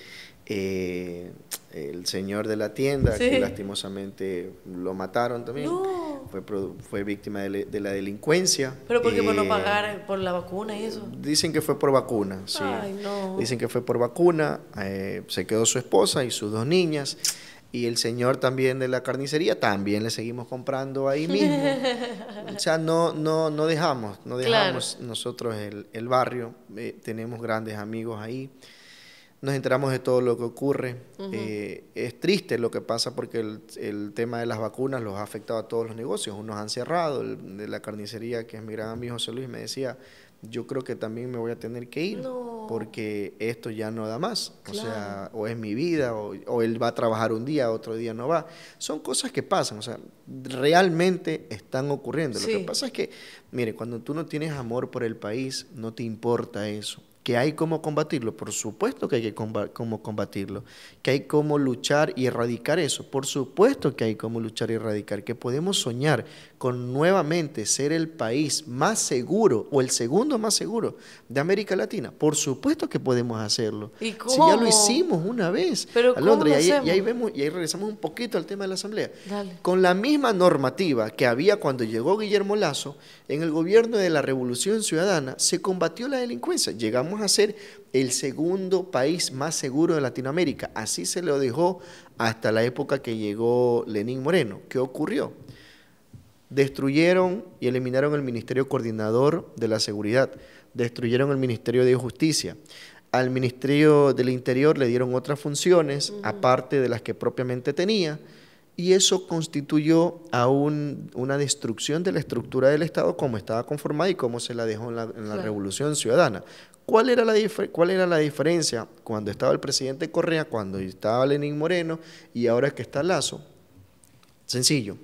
eh, el señor de la tienda, que lastimosamente lo mataron también. Fue, fue víctima de, la delincuencia. ¿Pero por qué por no eh, pagar por la vacuna y eso? Dicen que fue por vacuna, Dicen que fue por vacuna. Eh, se quedó su esposa y sus dos niñas. Y el señor también de la carnicería, también le seguimos comprando ahí mismo. o sea, no, no, no dejamos, no dejamos nosotros el, el barrio. tenemos grandes amigos ahí nos enteramos de todo lo que ocurre. Eh, es triste lo que pasa porque el, tema de las vacunas los ha afectado a todos los negocios. Unos han cerrado, de la carnicería, que es mi gran amigo José Luis, me decía, yo creo que también me voy a tener que ir porque esto ya no da más. O sea, o es mi vida, o, él va a trabajar un día, otro día no va. Son cosas que pasan, o sea, realmente están ocurriendo. Lo que pasa es que, mire, cuando tú no tienes amor por el país, no te importa eso que hay cómo combatirlo, por supuesto que hay que cómo combatirlo, que hay cómo luchar y erradicar eso, por supuesto que hay cómo luchar y erradicar, que podemos soñar con nuevamente ser el país más seguro o el segundo más seguro de América Latina, por supuesto que podemos hacerlo. ¿Y Si ya lo hicimos una vez, ¿Pero a Londres, y ahí, vemos, y ahí regresamos un poquito al tema de la Asamblea, con la misma normativa que había cuando llegó Guillermo Lazo, en el gobierno de la Revolución Ciudadana se combatió la delincuencia, llegamos a ser el segundo país más seguro de Latinoamérica. Así se lo dejó hasta la época que llegó Lenín Moreno. ¿Qué ocurrió? Destruyeron y eliminaron el Ministerio Coordinador de la Seguridad, destruyeron el Ministerio de Justicia, al Ministerio del Interior le dieron otras funciones, aparte de las que propiamente tenía, y eso constituyó a una destrucción de la estructura del Estado como estaba conformada y como se la dejó en la, Revolución Ciudadana. ¿Cuál era, la ¿Cuál era la diferencia cuando estaba el presidente Correa, cuando estaba Lenín Moreno y ahora que está Lazo? Sencillo,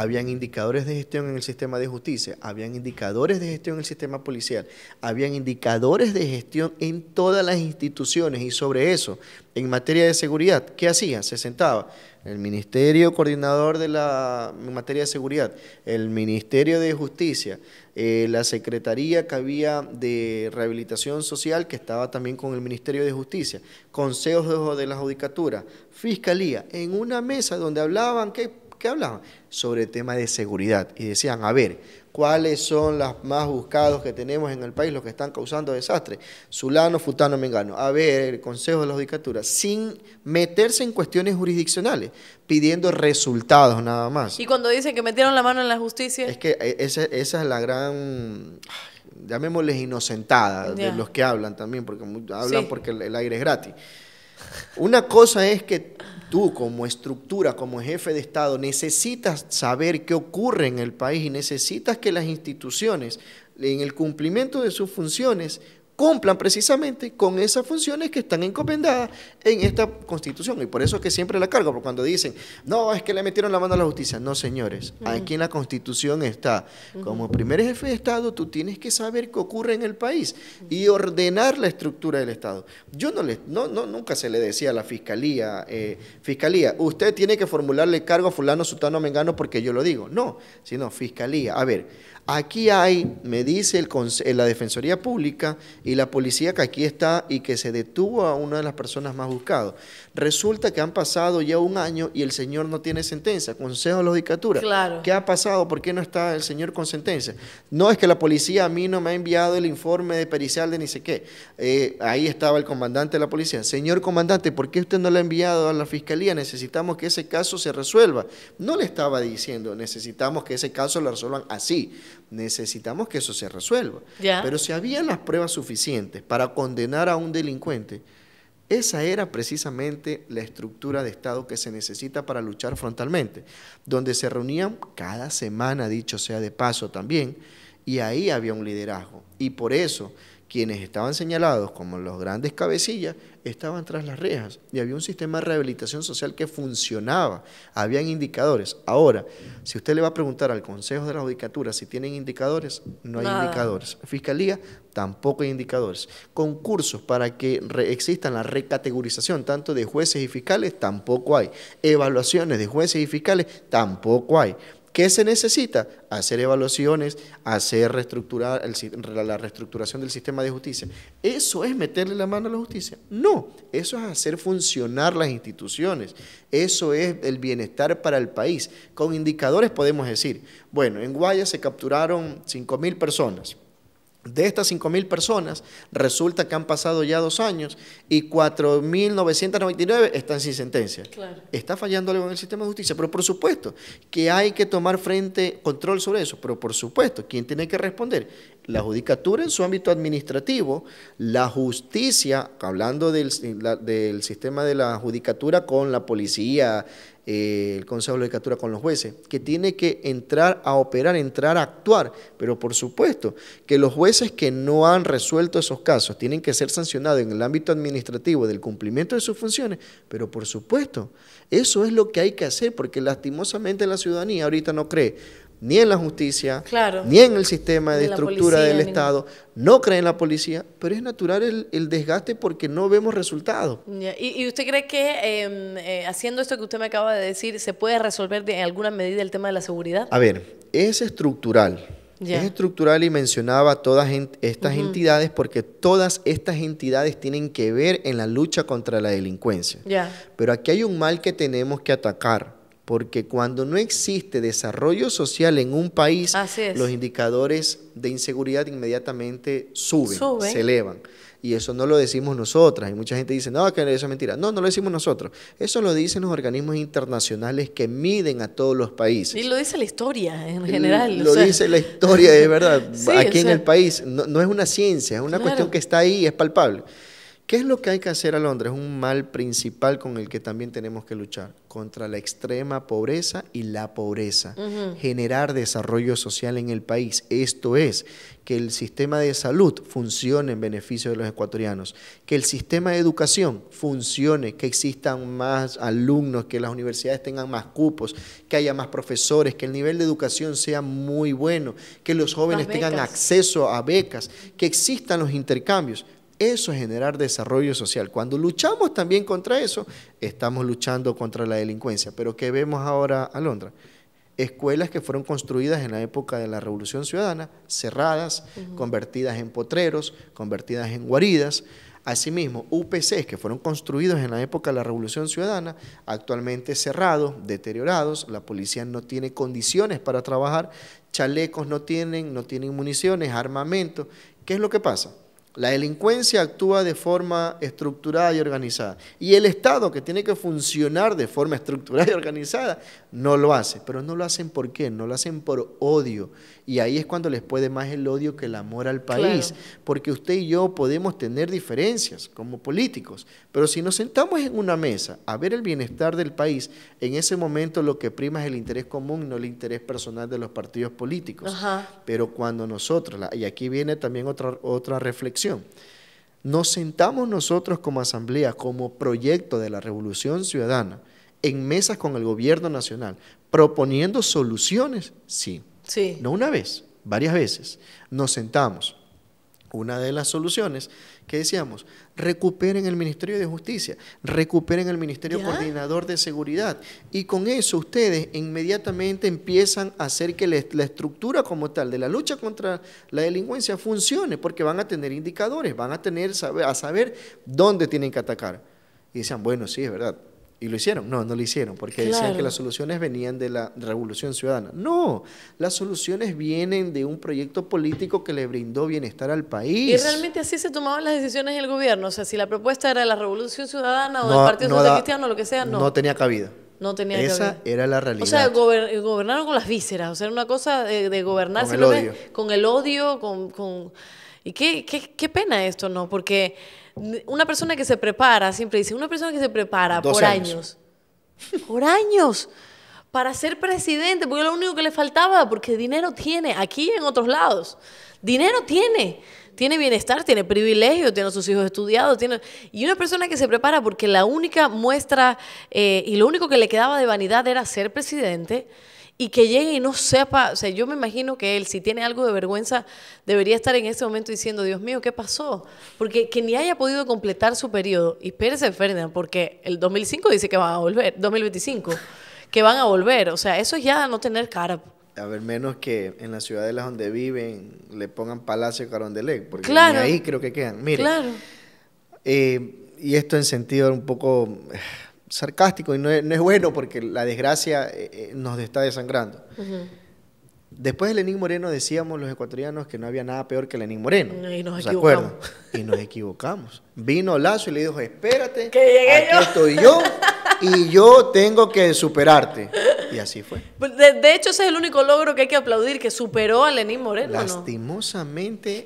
habían indicadores de gestión en el sistema de justicia, habían indicadores de gestión en el sistema policial, habían indicadores de gestión en todas las instituciones y sobre eso, en materia de seguridad, ¿qué hacía Se sentaba el Ministerio Coordinador de la materia de seguridad, el Ministerio de Justicia, eh, la Secretaría que había de Rehabilitación Social, que estaba también con el Ministerio de Justicia, consejos de la Judicatura, Fiscalía, en una mesa donde hablaban que que hablaban sobre el tema de seguridad y decían, a ver, ¿cuáles son las más buscados que tenemos en el país, los que están causando desastres? Zulano, Futano, Mengano. A ver, el Consejo de la Judicatura, sin meterse en cuestiones jurisdiccionales, pidiendo resultados nada más. Y cuando dicen que metieron la mano en la justicia... Es que eh, esa, es la gran llamémosles inocentada de los que hablan también, porque hablan porque el, aire es gratis. Una cosa es que tú como estructura, como jefe de Estado, necesitas saber qué ocurre en el país y necesitas que las instituciones, en el cumplimiento de sus funciones, cumplan precisamente con esas funciones que están encomendadas en esta constitución. Y por eso es que siempre la cargo, porque cuando dicen, no, es que le metieron la mano a la justicia. No, señores, aquí en la constitución está, como primer jefe de Estado, tú tienes que saber qué ocurre en el país y ordenar la estructura del Estado. Yo no, le, no, no nunca se le decía a la fiscalía, eh, fiscalía, usted tiene que formularle cargo a fulano, sutano, mengano, porque yo lo digo. No, sino fiscalía. A ver, Aquí hay, me dice el, eh, la Defensoría Pública y la policía que aquí está y que se detuvo a una de las personas más buscadas. Resulta que han pasado ya un año y el señor no tiene sentencia. Consejo de la Judicatura. Claro. ¿Qué ha pasado? ¿Por qué no está el señor con sentencia? No, es que la policía a mí no me ha enviado el informe de pericial de ni sé qué. Eh, ahí estaba el comandante de la policía. Señor comandante, ¿por qué usted no lo ha enviado a la fiscalía? Necesitamos que ese caso se resuelva. No le estaba diciendo, necesitamos que ese caso lo resuelvan así necesitamos que eso se resuelva. Pero si había las pruebas suficientes para condenar a un delincuente, esa era precisamente la estructura de Estado que se necesita para luchar frontalmente, donde se reunían cada semana, dicho sea de paso también, y ahí había un liderazgo. Y por eso quienes estaban señalados como los grandes cabecillas estaban tras las rejas y había un sistema de rehabilitación social que funcionaba, habían indicadores. Ahora, si usted le va a preguntar al Consejo de la Judicatura si tienen indicadores, no hay indicadores. Fiscalía, tampoco hay indicadores. Concursos para que existan la recategorización tanto de jueces y fiscales, tampoco hay. Evaluaciones de jueces y fiscales, tampoco hay. ¿Qué se necesita? Hacer evaluaciones, hacer reestructurar la reestructuración del sistema de justicia. ¿Eso es meterle la mano a la justicia? No, eso es hacer funcionar las instituciones. Eso es el bienestar para el país. Con indicadores podemos decir, bueno, en Guaya se capturaron 5.000 personas. De estas 5.000 personas, resulta que han pasado ya dos años y 4.999 están sin sentencia. Está fallando algo en el sistema de justicia, pero por supuesto que hay que tomar frente, control sobre eso, pero por supuesto, ¿quién tiene que responder? la judicatura en su ámbito administrativo, la justicia, hablando del, del sistema de la judicatura con la policía, eh, el Consejo de Judicatura con los jueces, que tiene que entrar a operar, entrar a actuar, pero por supuesto que los jueces que no han resuelto esos casos tienen que ser sancionados en el ámbito administrativo del cumplimiento de sus funciones, pero por supuesto, eso es lo que hay que hacer, porque lastimosamente la ciudadanía ahorita no cree ni en la justicia, ni en el sistema de estructura del Estado, no. creen en la policía, pero es natural el, desgaste porque no vemos resultados. ¿Y, usted cree que em, eh, haciendo esto que usted me acaba de decir, se puede resolver de, en alguna medida el tema de la seguridad? A ver, es estructural. Es estructural y mencionaba todas estas entidades porque todas estas entidades tienen que ver en la lucha contra la delincuencia. Pero aquí hay un mal que tenemos que atacar porque cuando no existe desarrollo social en un país, los indicadores de inseguridad inmediatamente suben, se elevan. Y eso no lo decimos nosotras. Y mucha gente dice, no, que eso es mentira. No, no lo decimos nosotros. Eso lo dicen los organismos internacionales que miden a todos los países. Y lo dice la historia en general. Lo, dice la historia, es verdad. Aquí en el país no, es una ciencia, es una cuestión que está ahí, es palpable. ¿Qué es lo que hay que hacer a Londres? Un mal principal con el que también tenemos que luchar, contra la extrema pobreza y la pobreza. Generar desarrollo social en el país, esto es, que el sistema de salud funcione en beneficio de los ecuatorianos, que el sistema de educación funcione, que existan más alumnos, que las universidades tengan más cupos, que haya más profesores, que el nivel de educación sea muy bueno, que los jóvenes tengan acceso a becas, que existan los intercambios eso es generar desarrollo social. Cuando luchamos también contra eso, estamos luchando contra la delincuencia. Pero ¿qué vemos ahora, Alondra? Escuelas que fueron construidas en la época de la Revolución Ciudadana, cerradas, convertidas en potreros, convertidas en guaridas. Asimismo, UPCs que fueron construidos en la época de la Revolución Ciudadana, actualmente cerrados, deteriorados, la policía no tiene condiciones para trabajar, chalecos no tienen, no tienen municiones, armamento. ¿Qué es lo que pasa? La delincuencia actúa de forma estructurada y organizada. Y el Estado, que tiene que funcionar de forma estructurada y organizada, no lo hace. Pero no lo hacen por qué, no lo hacen por odio. Y ahí es cuando les puede más el odio que el amor al país, porque usted y yo podemos tener diferencias como políticos, pero si nos sentamos en una mesa a ver el bienestar del país, en ese momento lo que prima es el interés común, no el interés personal de los partidos políticos. Pero cuando nosotros, y aquí viene también otra, otra reflexión, nos sentamos nosotros como asamblea, como proyecto de la revolución ciudadana, en mesas con el gobierno nacional, proponiendo soluciones, sí, no una vez, varias veces. Nos sentamos. Una de las soluciones que decíamos, recuperen el Ministerio de Justicia, recuperen el Ministerio Coordinador de Seguridad. Y con eso ustedes inmediatamente empiezan a hacer que la estructura como tal de la lucha contra la delincuencia funcione, porque van a tener indicadores, van a tener a saber dónde tienen que atacar. Y decían, bueno, sí, es verdad, ¿Y lo hicieron? No, no lo hicieron, porque decían que las soluciones venían de la revolución ciudadana. No, las soluciones vienen de un proyecto político que le brindó bienestar al país. Y realmente así se tomaban las decisiones en el gobierno. O sea, si la propuesta era de la revolución ciudadana o del Partido no Cristiano o lo que sea, no. No tenía cabida. No tenía Esa era la realidad. O sea, gobernaron con las vísceras. O sea, era una cosa de, gobernar con el odio. Con el odio, con... con... Y qué, qué, qué pena esto, ¿no? Porque... Una persona que se prepara, siempre dice, una persona que se prepara por años. por años. Para ser presidente, porque lo único que le faltaba, porque dinero tiene, aquí y en otros lados. Dinero tiene. Tiene bienestar, tiene privilegio, tiene sus hijos estudiados. Tiene... Y una persona que se prepara porque la única muestra eh, y lo único que le quedaba de vanidad era ser presidente y que llegue y no sepa, o sea, yo me imagino que él, si tiene algo de vergüenza, debería estar en ese momento diciendo, Dios mío, ¿qué pasó? Porque que ni haya podido completar su periodo, y espérese, Fernández, porque el 2005 dice que van a volver, 2025, que van a volver, o sea, eso es ya no tener cara. A ver, menos que en las ciudades donde viven le pongan Palacio Carondelet, porque ahí creo que quedan. Mire, claro. Eh, y esto en sentido un poco eh, sarcástico y no es, bueno porque la desgracia eh, eh, nos está desangrando. Después de Lenín Moreno decíamos los ecuatorianos que no había nada peor que Lenín Moreno. Y nos equivocamos. Y nos equivocamos. Vino Lazo y le dijo, espérate, que aquí estoy yo y yo tengo que superarte. Y así fue. Pues, de, hecho, ese es el único logro que hay que aplaudir, que superó a Lenín Moreno. Lastimosamente.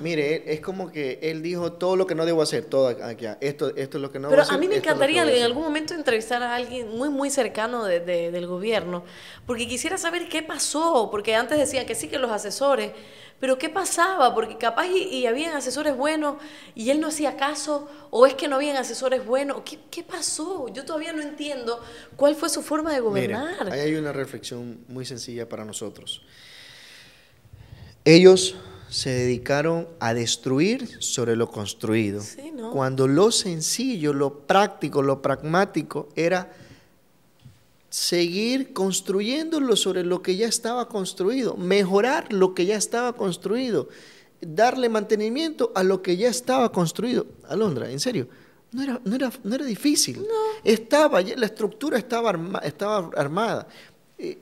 Mire, es como que él dijo todo lo que no debo hacer, todo aquí, esto, esto es lo que no debo hacer. Pero a mí me encantaría en algún momento entrevistar a alguien muy, muy cercano del gobierno, porque quisiera saber qué pasó, porque antes decían que sí, que los asesores, pero ¿qué pasaba? Porque capaz y, habían asesores buenos y él no hacía caso, o es que no habían asesores buenos. ¿Qué, pasó? Yo todavía no entiendo cuál fue su forma de gobernar. ahí hay una reflexión muy sencilla para nosotros. Ellos se dedicaron a destruir sobre lo construido. Cuando lo sencillo, lo práctico, lo pragmático era seguir construyéndolo sobre lo que ya estaba construido, mejorar lo que ya estaba construido, darle mantenimiento a lo que ya estaba construido. Alondra, en serio, no era, difícil. No. Estaba, la estructura estaba, estaba armada. Eh,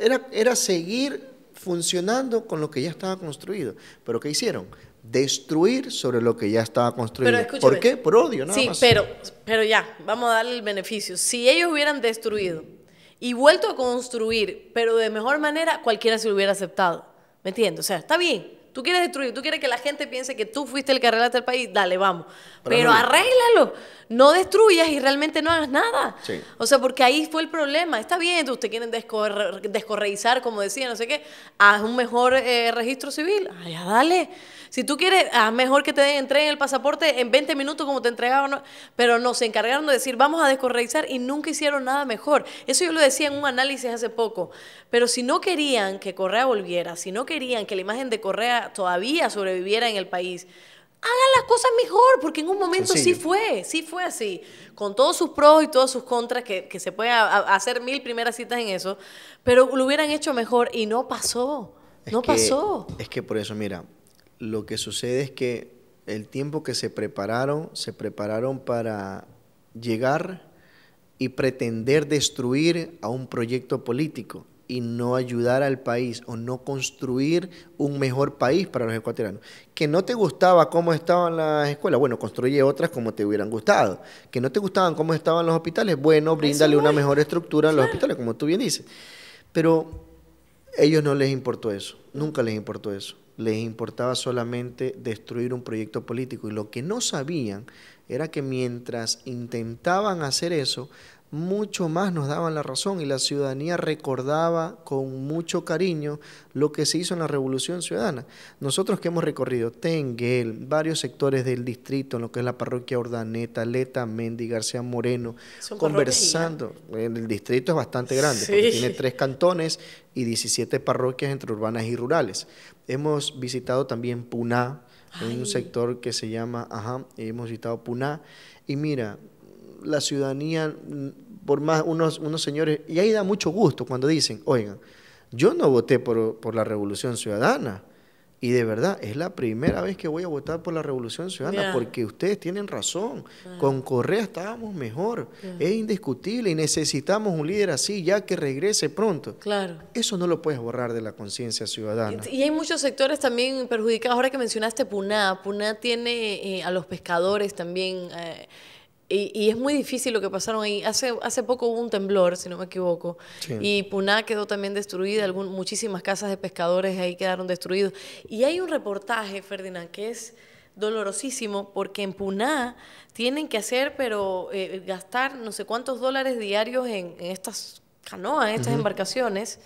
era, era seguir funcionando con lo que ya estaba construido. Pero ¿qué hicieron? destruir sobre lo que ya estaba construido. ¿Por qué? Por odio, nada sí, pero, pero ya, vamos a darle el beneficio. Si ellos hubieran destruido y vuelto a construir, pero de mejor manera cualquiera se lo hubiera aceptado. ¿Me entiendes? O sea, está bien. Tú quieres destruir, tú quieres que la gente piense que tú fuiste el que arreglaste el país, dale, vamos. Pero, arréglalo, no destruyas y realmente no hagas nada. O sea, porque ahí fue el problema. Está bien, ustedes quieren descorreizar, como decía, no sé qué, haz un mejor eh, registro civil. Ah, dale. Si tú quieres, haz ah, mejor que te entreguen el pasaporte en 20 minutos como te entregaban. Pero no, se encargaron de decir, vamos a descorreizar y nunca hicieron nada mejor. Eso yo lo decía en un análisis hace poco. Pero si no querían que Correa volviera, si no querían que la imagen de Correa todavía sobreviviera en el país, hagan las cosas mejor, porque en un momento sí fue, sí fue así, con todos sus pros y todos sus contras, que, se puede hacer mil primeras citas en eso, pero lo hubieran hecho mejor y no pasó, no pasó. Es que por eso, mira, lo que sucede es que el tiempo que se prepararon, se prepararon para llegar y pretender destruir a un proyecto político y no ayudar al país o no construir un mejor país para los ecuatorianos. Que no te gustaba cómo estaban las escuelas, bueno, construye otras como te hubieran gustado. Que no te gustaban cómo estaban los hospitales, bueno, bríndale una mejor estructura a los hospitales, como tú bien dices. Pero ellos no les importó eso, nunca les importó eso. Les importaba solamente destruir un proyecto político y lo que no sabían era que mientras intentaban hacer eso, mucho más nos daban la razón y la ciudadanía recordaba con mucho cariño lo que se hizo en la Revolución Ciudadana. Nosotros que hemos recorrido Tenguel, varios sectores del distrito, en lo que es la parroquia Ordaneta, Leta, Mendi, García Moreno, conversando, eh, el distrito es bastante grande, tiene tres cantones y 17 parroquias entre urbanas y rurales. Hemos visitado también Puná, en un sector que se llama, ajá, hemos visitado Puná, y mira, la ciudadanía, por más unos, unos señores, y ahí da mucho gusto cuando dicen, oigan, yo no voté por, la revolución ciudadana. Y de verdad, es la primera vez que voy a votar por la Revolución Ciudadana, porque ustedes tienen razón. Con Correa estábamos mejor. Es indiscutible y necesitamos un líder así, ya que regrese pronto. Claro. Eso no lo puedes borrar de la conciencia ciudadana. Y hay muchos sectores también perjudicados. Ahora que mencionaste Puná, PUNA tiene eh, a los pescadores también. Eh, y, es muy difícil lo que pasaron ahí. Hace, hace poco hubo un temblor, si no me equivoco, y Puná quedó también destruida, Algun, muchísimas casas de pescadores ahí quedaron destruidos. Y hay un reportaje, Ferdinand, que es dolorosísimo porque en Puná tienen que hacer, pero eh, gastar no sé cuántos dólares diarios en, en estas canoas, en estas embarcaciones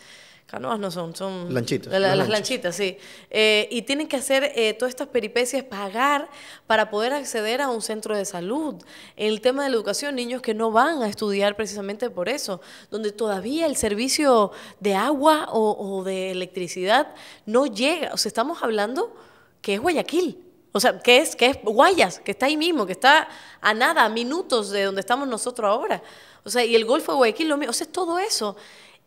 canoas no son, son... Lanchitas. las, lanchitas, sí. Eh, y tienen que hacer eh, todas estas peripecias, pagar para poder acceder a un centro de salud. El tema de la educación, niños que no van a estudiar precisamente por eso, donde todavía el servicio de agua o, de electricidad no llega. O sea, estamos hablando que es Guayaquil. O sea, que es, que es Guayas, que está ahí mismo, que está a nada, a minutos de donde estamos nosotros ahora. O sea, y el Golfo de Guayaquil, lo mismo. O sea, es todo eso.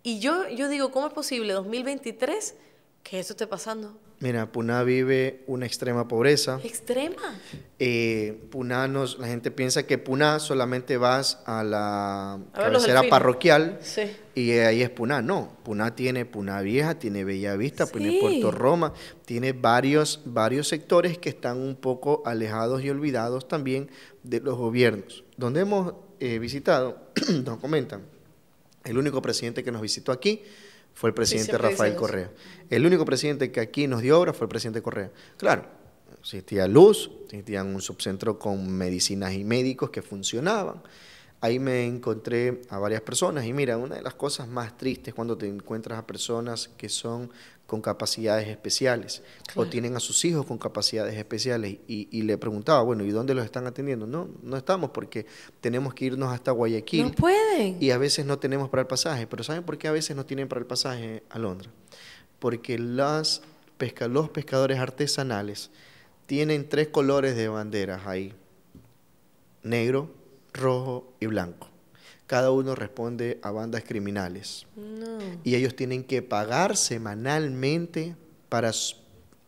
Y yo, yo digo, ¿cómo es posible 2023 que esto esté pasando? Mira, Puná vive una extrema pobreza. ¿Extrema? Eh, Puná la gente piensa que Puna solamente vas a la cabecera parroquial y ahí es Puná. No, Puná tiene Puná Vieja, tiene Bella Vista, tiene Puerto Roma, tiene varios, varios sectores que están un poco alejados y olvidados también de los gobiernos. Donde hemos eh, visitado, nos comentan el único presidente que nos visitó aquí fue el presidente Rafael Correa. El único presidente que aquí nos dio obra fue el presidente Correa. Claro, existía luz, existía un subcentro con medicinas y médicos que funcionaban. Ahí me encontré a varias personas y mira, una de las cosas más tristes cuando te encuentras a personas que son con capacidades especiales o tienen a sus hijos con capacidades especiales. Y, le preguntaba, bueno, ¿y dónde los están atendiendo? No, no estamos porque tenemos que irnos hasta Guayaquil. No pueden. Y a veces no tenemos para el pasaje. Pero ¿saben por qué a veces no tienen para el pasaje a Londres? Porque las los pescadores artesanales tienen tres colores de banderas ahí. Negro, rojo y blanco cada uno responde a bandas criminales. Y ellos tienen que pagar semanalmente para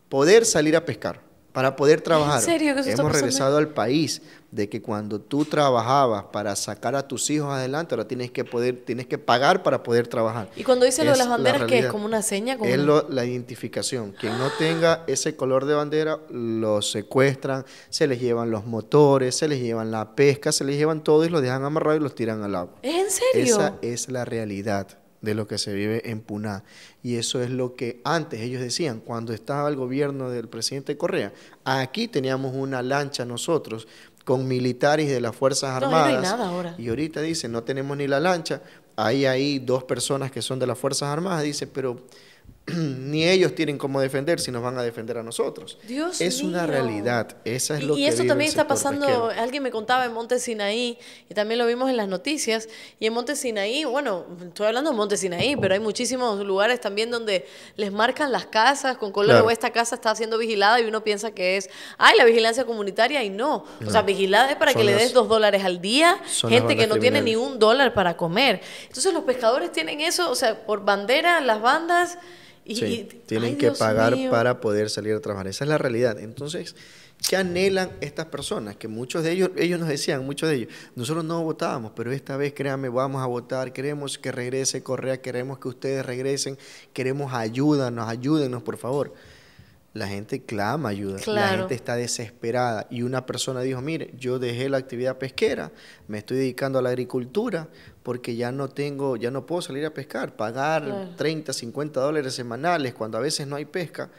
poder salir a pescar, para poder trabajar. ¿En serio? Hemos regresado al país de que cuando tú trabajabas para sacar a tus hijos adelante, ahora tienes que poder, tienes que pagar para poder trabajar. Y cuando dice lo de las banderas, que es como una seña, es la identificación. Quien no tenga ese color de bandera, lo secuestran, se les llevan los motores, se les llevan la pesca, se les llevan todo y los dejan amarrados y los tiran al agua. ¿Es en serio? Esa es la realidad de lo que se vive en Puná. Y eso es lo que antes ellos decían, cuando estaba el gobierno del presidente Correa, aquí teníamos una lancha nosotros con militares de las Fuerzas Armadas. No hay nada ahora. Y ahorita dice, no tenemos ni la lancha. Hay ahí dos personas que son de las Fuerzas Armadas, dice, pero ni ellos tienen cómo defender si nos van a defender a nosotros. Dios es una realidad, esa es y, lo eso también está pasando, alguien me contaba en Monte Sinaí, y también lo vimos en las noticias, y en Monte Sinaí, bueno, estoy hablando de Monte Sinaí, pero hay muchísimos lugares también donde les marcan las casas con color, o esta casa está siendo vigilada y uno piensa que es, ay, la vigilancia comunitaria, y no. O sea, vigilada es para que le des dos dólares al día, gente que no tiene ni un dólar para comer. Entonces los pescadores tienen eso, o sea, por bandera, las bandas tienen que pagar para poder salir a trabajar. Esa es la realidad. Entonces, ¿qué anhelan estas personas? Que muchos de ellos, ellos nos decían, muchos de ellos, nosotros no votábamos, pero esta vez, créanme, vamos a votar, queremos que regrese Correa, queremos que ustedes regresen, queremos ayudarnos, ayúdenos, por favor la gente clama ayuda, la gente está desesperada. Y una persona dijo, mire, yo dejé la actividad pesquera, me estoy dedicando a la agricultura porque ya no tengo, ya no puedo salir a pescar, pagar 30, 50 dólares semanales cuando a veces no hay pesca,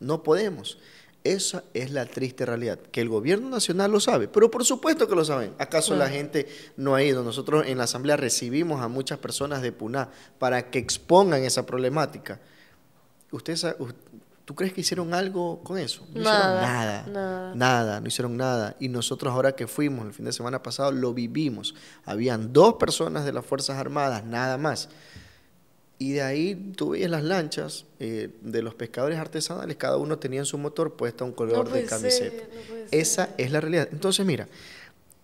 no podemos. Esa es la triste realidad, que el gobierno nacional lo sabe, pero por supuesto que lo saben. ¿Acaso la gente no ha ido? Nosotros en la Asamblea recibimos a muchas personas de Puná para que expongan esa problemática. Usted sabe, ¿Tú crees que hicieron algo con eso? No nada, hicieron nada, nada, no hicieron nada. Y nosotros ahora que fuimos el fin de semana pasado, lo vivimos. Habían dos personas de las Fuerzas Armadas, nada más. Y de ahí tú veías las lanchas eh, de los pescadores artesanales, cada uno tenía en su motor puesta un color de camiseta. Esa es la realidad. Entonces, mira,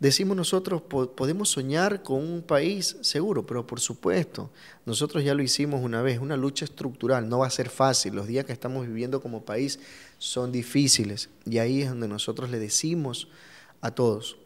Decimos nosotros, podemos soñar con un país seguro, pero por supuesto, nosotros ya lo hicimos una vez, una lucha estructural, no va a ser fácil, los días que estamos viviendo como país son difíciles y ahí es donde nosotros le decimos a todos,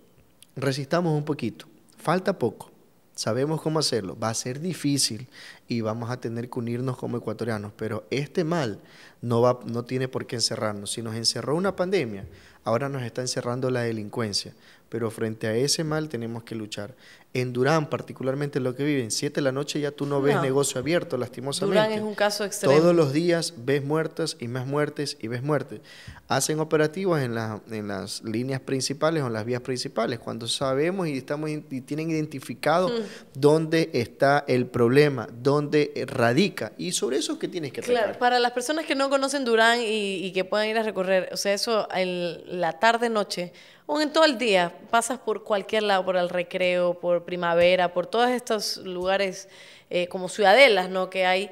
resistamos un poquito, falta poco, sabemos cómo hacerlo, va a ser difícil y vamos a tener que unirnos como ecuatorianos, pero este mal no, va, no tiene por qué encerrarnos. Si nos encerró una pandemia, ahora nos está encerrando la delincuencia pero frente a ese mal tenemos que luchar. En Durán, particularmente lo que viven, Siete de la noche ya tú no ves negocio abierto, lastimosamente. Durán es un caso extremo. Todos los días ves muertas y más muertes y ves muertes. Hacen operativos en, en las líneas principales o en las vías principales, cuando sabemos y, estamos, y tienen identificado mm. dónde está el problema, dónde radica. Y sobre eso es que tienes que trabajar. Claro, para las personas que no conocen Durán y, y que puedan ir a recorrer, o sea, eso en la tarde-noche o en todo el día, pasas por cualquier lado, por el recreo, por primavera, por todos estos lugares eh, como ciudadelas, ¿no? Que hay,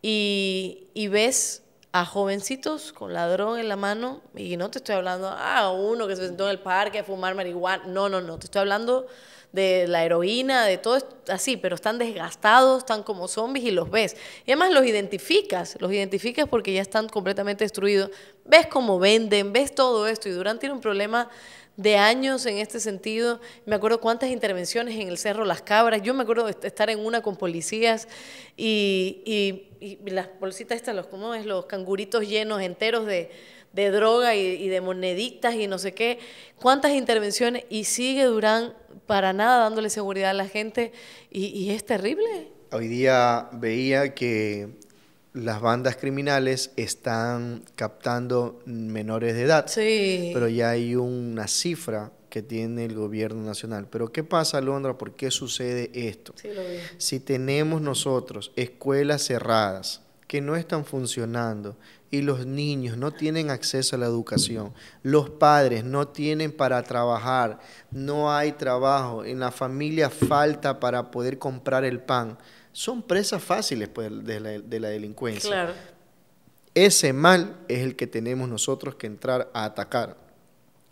y, ves a jovencitos con ladrón en la mano, y no te estoy hablando a ah, uno que se sentó en el parque a fumar marihuana, no, no, no, te estoy hablando de la heroína, de todo así, pero están desgastados, están como zombies y los ves. Y además los identificas, los identificas porque ya están completamente destruidos. Ves cómo venden, ves todo esto y durante tiene un problema de años en este sentido. Me acuerdo cuántas intervenciones en el Cerro Las Cabras. Yo me acuerdo de estar en una con policías y, las bolsitas estas, los, ¿cómo es? Los canguritos llenos enteros de, droga y, de moneditas y no sé qué. Cuántas intervenciones y sigue Durán para nada dándole seguridad a la gente y es terrible. Hoy día veía que las bandas criminales están captando menores de edad, pero ya hay una cifra que tiene el gobierno nacional. Pero ¿qué pasa, Londra? ¿Por qué sucede esto? si tenemos nosotros escuelas cerradas que no están funcionando y los niños no tienen acceso a la educación, los padres no tienen para trabajar, no hay trabajo, en la familia falta para poder comprar el pan son presas fáciles pues, de, la, delincuencia. Ese mal es el que tenemos nosotros que entrar a atacar,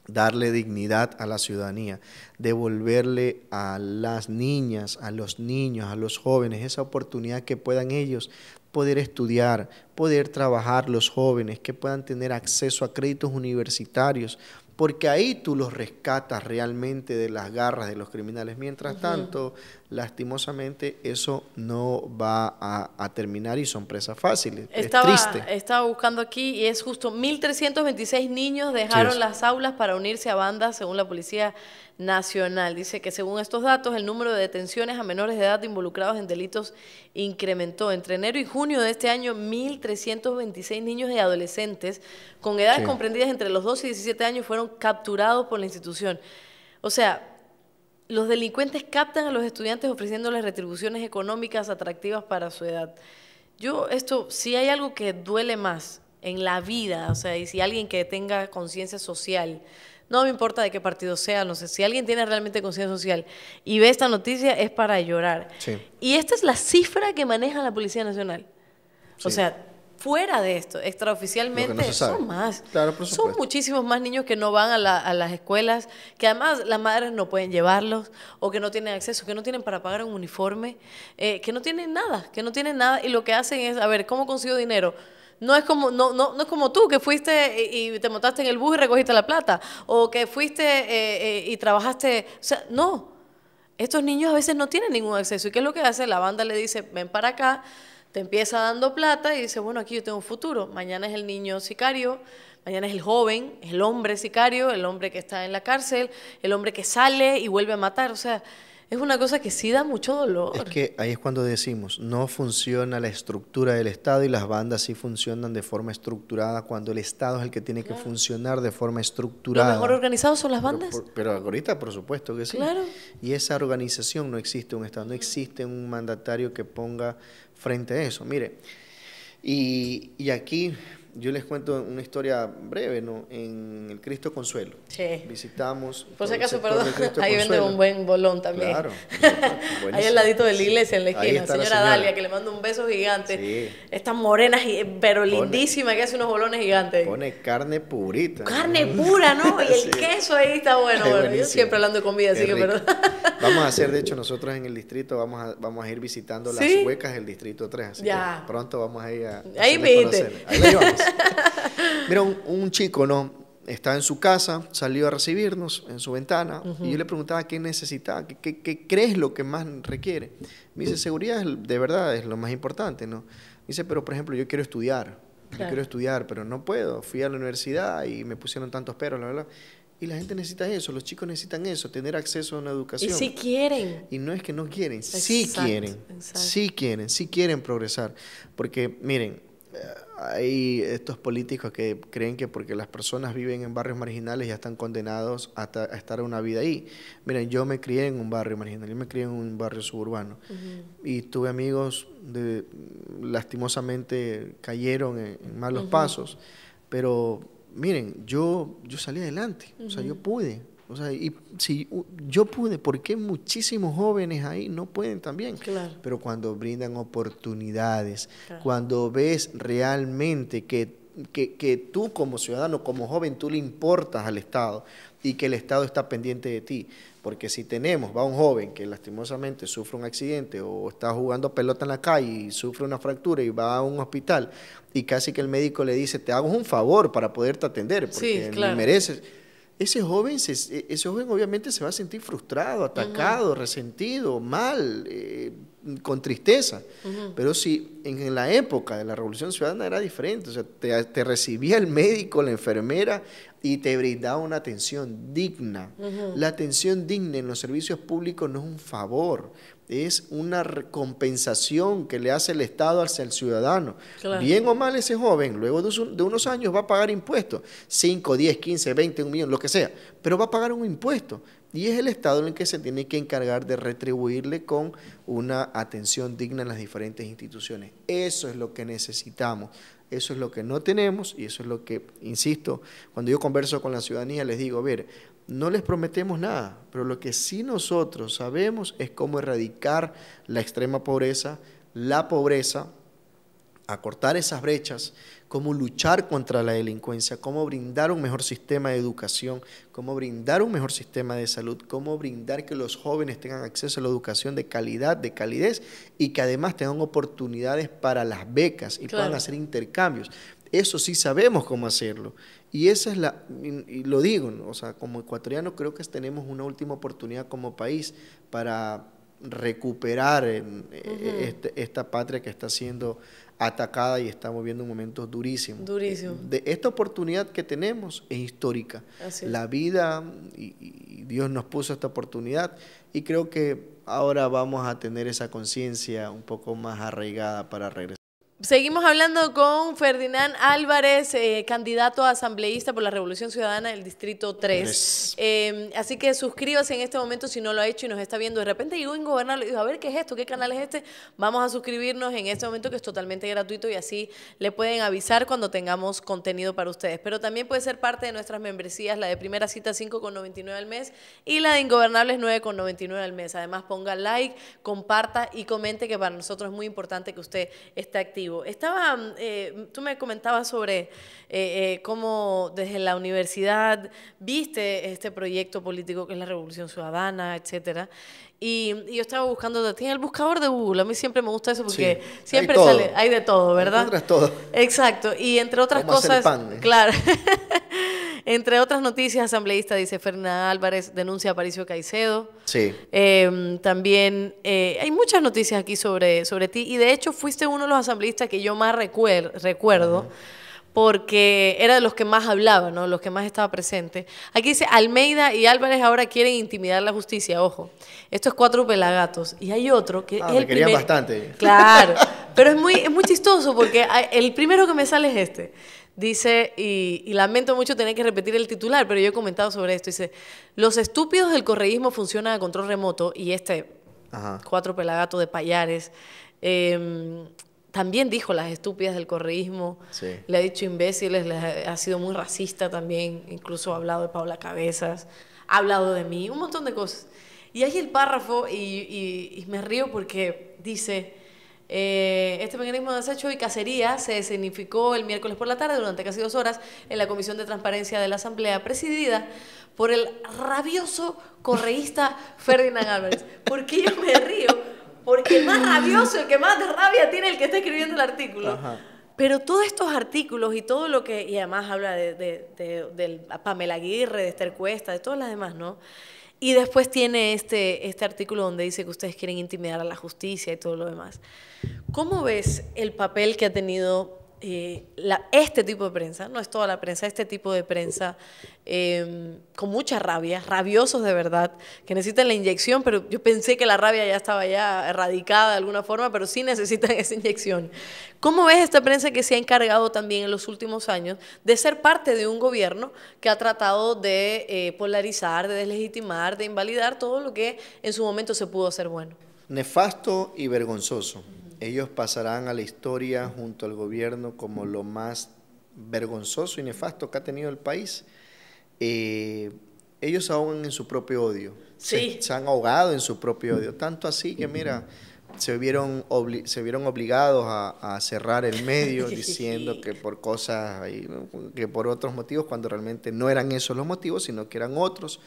darle dignidad a la ciudadanía, devolverle a las niñas, a los niños, a los jóvenes esa oportunidad que puedan ellos poder estudiar, poder trabajar los jóvenes, que puedan tener acceso a créditos universitarios, porque ahí tú los rescatas realmente de las garras de los criminales. Mientras tanto, lastimosamente eso no va a, terminar y son presas fáciles. Estaba, es triste. Estaba buscando aquí y es justo 1.326 niños dejaron las aulas para unirse a bandas según la Policía Nacional. Dice que según estos datos el número de detenciones a menores de edad involucrados en delitos incrementó. Entre enero y junio de este año 1.326 niños y adolescentes con edades comprendidas entre los 12 y 17 años fueron capturados por la institución. O sea, los delincuentes captan a los estudiantes ofreciéndoles retribuciones económicas atractivas para su edad. Yo, esto, si hay algo que duele más en la vida, o sea, y si alguien que tenga conciencia social, no me importa de qué partido sea, no sé, si alguien tiene realmente conciencia social y ve esta noticia, es para llorar. Y esta es la cifra que maneja la Policía Nacional. O sea, fuera de esto, extraoficialmente, son más. son muchísimos más niños que no van a, las escuelas, que además las madres no pueden llevarlos, o que no tienen acceso, que no tienen para pagar un uniforme, eh, que no tienen nada, que no tienen nada, y lo que hacen es, a ver, ¿cómo consigo dinero? No es como, no, no, no es como tú, que fuiste y, te montaste en el bus y recogiste la plata, o que fuiste eh, eh, y trabajaste, o sea, no. Estos niños a veces no tienen ningún acceso. ¿Y qué es lo que hace? La banda le dice, ven para acá, te empieza dando plata y dice, bueno, aquí yo tengo un futuro. Mañana es el niño sicario, mañana es el joven, el hombre sicario, el hombre que está en la cárcel, el hombre que sale y vuelve a matar. O sea, es una cosa que sí da mucho dolor. Es que ahí es cuando decimos, no funciona la estructura del Estado y las bandas sí funcionan de forma estructurada cuando el Estado es el que tiene que funcionar de forma estructurada. ¿Lo mejor organizados son las bandas? Pero, pero, ahorita, por supuesto que sí. Claro. Y esa organización no existe un Estado, no existe un mandatario que ponga frente a eso. Mire, y, y aquí yo les cuento una historia breve, ¿no? En el Cristo Consuelo. Sí. Visitamos. Por si acaso, perdón, ahí vende un buen bolón también. Claro. ahí al ladito de la iglesia, en la esquina. Señora, Dalia, que le mando un beso gigante. Sí. Esta morena, pero lindísima, que hace unos bolones gigantes. Pone carne purita. Carne pura, ¿no? Y el queso ahí está bueno. yo siempre hablando de comida, así que perdón. Vamos a hacer, de hecho, nosotros en el distrito vamos a, vamos a ir visitando las huecas del distrito 3. Así ya. pronto vamos a ir a. Ahí me Mira, un, chico, ¿no? Estaba en su casa, salió a recibirnos en su ventana y yo le preguntaba qué necesita? qué, crees lo que más requiere. Me dice, seguridad de verdad es lo más importante, ¿no? dice, pero por ejemplo, yo quiero estudiar, yo quiero estudiar, pero no puedo. Fui a la universidad y me pusieron tantos peros, la verdad. Y la gente necesita eso, los chicos necesitan eso, tener acceso a una educación. Y sí quieren. Y no es que no quieren, si sí quieren. si Sí quieren, sí quieren progresar. Porque miren, eh, hay estos políticos que creen que porque las personas viven en barrios marginales ya están condenados a, a estar una vida ahí. Miren, yo me crié en un barrio marginal, yo me crié en un barrio suburbano y tuve amigos de lastimosamente cayeron en, malos pasos, pero miren, yo yo salí adelante, o sea, yo pude, o sea, y si yo pude, ¿por qué muchísimos jóvenes ahí no pueden también? Claro. Pero cuando brindan oportunidades, cuando ves realmente que, tú como ciudadano, como joven, tú le importas al Estado y que el Estado está pendiente de ti. Porque si tenemos, va un joven que lastimosamente sufre un accidente o está jugando pelota en la calle y sufre una fractura y va a un hospital y casi que el médico le dice, te hago un favor para poderte atender porque sí, mereces ese joven, eh, ese obviamente se va a sentir frustrado, atacado, resentido, mal, eh, con tristeza. Pero si en, la época de la Revolución Ciudadana era diferente, o sea, te, recibía el médico, la enfermera y te brindaba una atención digna. La atención digna en los servicios públicos no es un favor, es una recompensación que le hace el Estado hacia el ciudadano. Bien o mal ese joven, luego de, unos años va a pagar impuestos, 5, 10, 15, 20, un millón, lo que sea, pero va a pagar un impuesto. Y es el Estado en el que se tiene que encargar de retribuirle con una atención digna en las diferentes instituciones. Eso es lo que necesitamos. Eso es lo que no tenemos y eso es lo que, insisto, cuando yo converso con la ciudadanía les digo, a ver, no les prometemos nada, pero lo que sí nosotros sabemos es cómo erradicar la extrema pobreza, la pobreza, acortar esas brechas, cómo luchar contra la delincuencia, cómo brindar un mejor sistema de educación, cómo brindar un mejor sistema de salud, cómo brindar que los jóvenes tengan acceso a la educación de calidad, de calidez y que además tengan oportunidades para las becas y puedan hacer intercambios. Eso sí sabemos cómo hacerlo. Y esa es la, lo digo, o sea, como ecuatoriano creo que tenemos una última oportunidad como país para recuperar eh, este, esta patria que está siendo atacada y estamos viendo momentos durísimos. Durísimo. De esta oportunidad que tenemos es histórica. La vida y, Dios nos puso esta oportunidad y creo que ahora vamos a tener esa conciencia un poco más arraigada para regresar. Seguimos hablando con Ferdinand Álvarez, eh, candidato a asambleísta por la Revolución Ciudadana del Distrito 3. Em, así que suscríbase en este momento si no lo ha hecho y nos está viendo. De repente llegó Ingobernable y dijo, a ver, ¿qué es esto? ¿Qué canal es este? Vamos a suscribirnos en este momento que es totalmente gratuito y así le pueden avisar cuando tengamos contenido para ustedes. Pero también puede ser parte de nuestras membresías, la de primera cita 5,99 al mes y la de Ingobernables 9,99 al mes. Además, ponga like, comparta y comente que para nosotros es muy importante que usted esté activo. Estaba, mm, eh, tú me comentabas sobre eh, eh, cómo desde la universidad viste este proyecto político que es la Revolución Ciudadana, etcétera. Y, yo estaba buscando tiene el buscador de Google. A mí siempre me gusta eso porque siempre sale, hay de todo, ¿verdad? todo. Exacto. Y entre otras cosas, pan, claro. Entre otras noticias, asambleísta dice Fernanda Álvarez denuncia a Aparicio Caicedo. Sí. Em, también eh, hay muchas noticias aquí sobre, sobre ti y de hecho fuiste uno de los asambleístas que yo más recuerdo. porque era de los que más hablaba, ¿no? Los que más estaba presente. Aquí dice, Almeida y Álvarez ahora quieren intimidar la justicia, ojo. estos cuatro pelagatos. Y hay otro que ah, querían bastante. Claro, pero es muy, es muy chistoso porque ah, el primero que me sale es este. Dice, y, lamento mucho tener que repetir el titular, pero yo he comentado sobre esto. Dice, los estúpidos del correísmo funcionan a control remoto y este cuatro pelagatos de payares. Em, también dijo las estúpidas del correísmo, le ha dicho imbéciles, ha, sido muy racista también, incluso ha hablado de Paula Cabezas, ha hablado de mí, un montón de cosas. Y ahí el párrafo y me río porque dice, eh, este mecanismo de desecho y cacería se escenificó el miércoles por la tarde durante casi dos horas en la Comisión de Transparencia de la Asamblea, presidida por el rabioso correísta Ferdinand Álvarez. ¿Por qué yo me río? Porque el más rabioso, el que más rabia tiene el que está escribiendo el artículo. Pero todos estos artículos y todo lo que, y además habla de, Pamela Aguirre, de Esther Cuesta, de todas las demás, ¿no? Y después tiene este, este artículo donde dice que ustedes quieren intimidar a la justicia y todo lo demás. ¿Cómo ves el papel que ha tenido eh, la, este tipo de prensa, no es toda la prensa, este tipo de prensa, em, con mucha rabia, rabiosos de verdad, que necesitan la inyección, pero yo pensé que la rabia ya estaba ya erradicada de alguna forma, pero sí necesitan esa inyección. ¿Cómo ves esta prensa que se ha encargado también en los últimos años de ser parte de un gobierno que ha tratado de eh, polarizar, de deslegitimar, de invalidar todo lo que en su momento se pudo hacer bueno? Nefasto y vergonzoso. Ellos pasarán a la historia junto al gobierno como lo más vergonzoso y nefasto que ha tenido el país. Eh, ellos ahogan en su propio odio. Se, han ahogado en su propio odio. Tanto así que, mira, se vieron, se vieron obligados a, cerrar el medio diciendo que por cosas, que por otros motivos, cuando realmente no eran esos los motivos, sino que eran otros,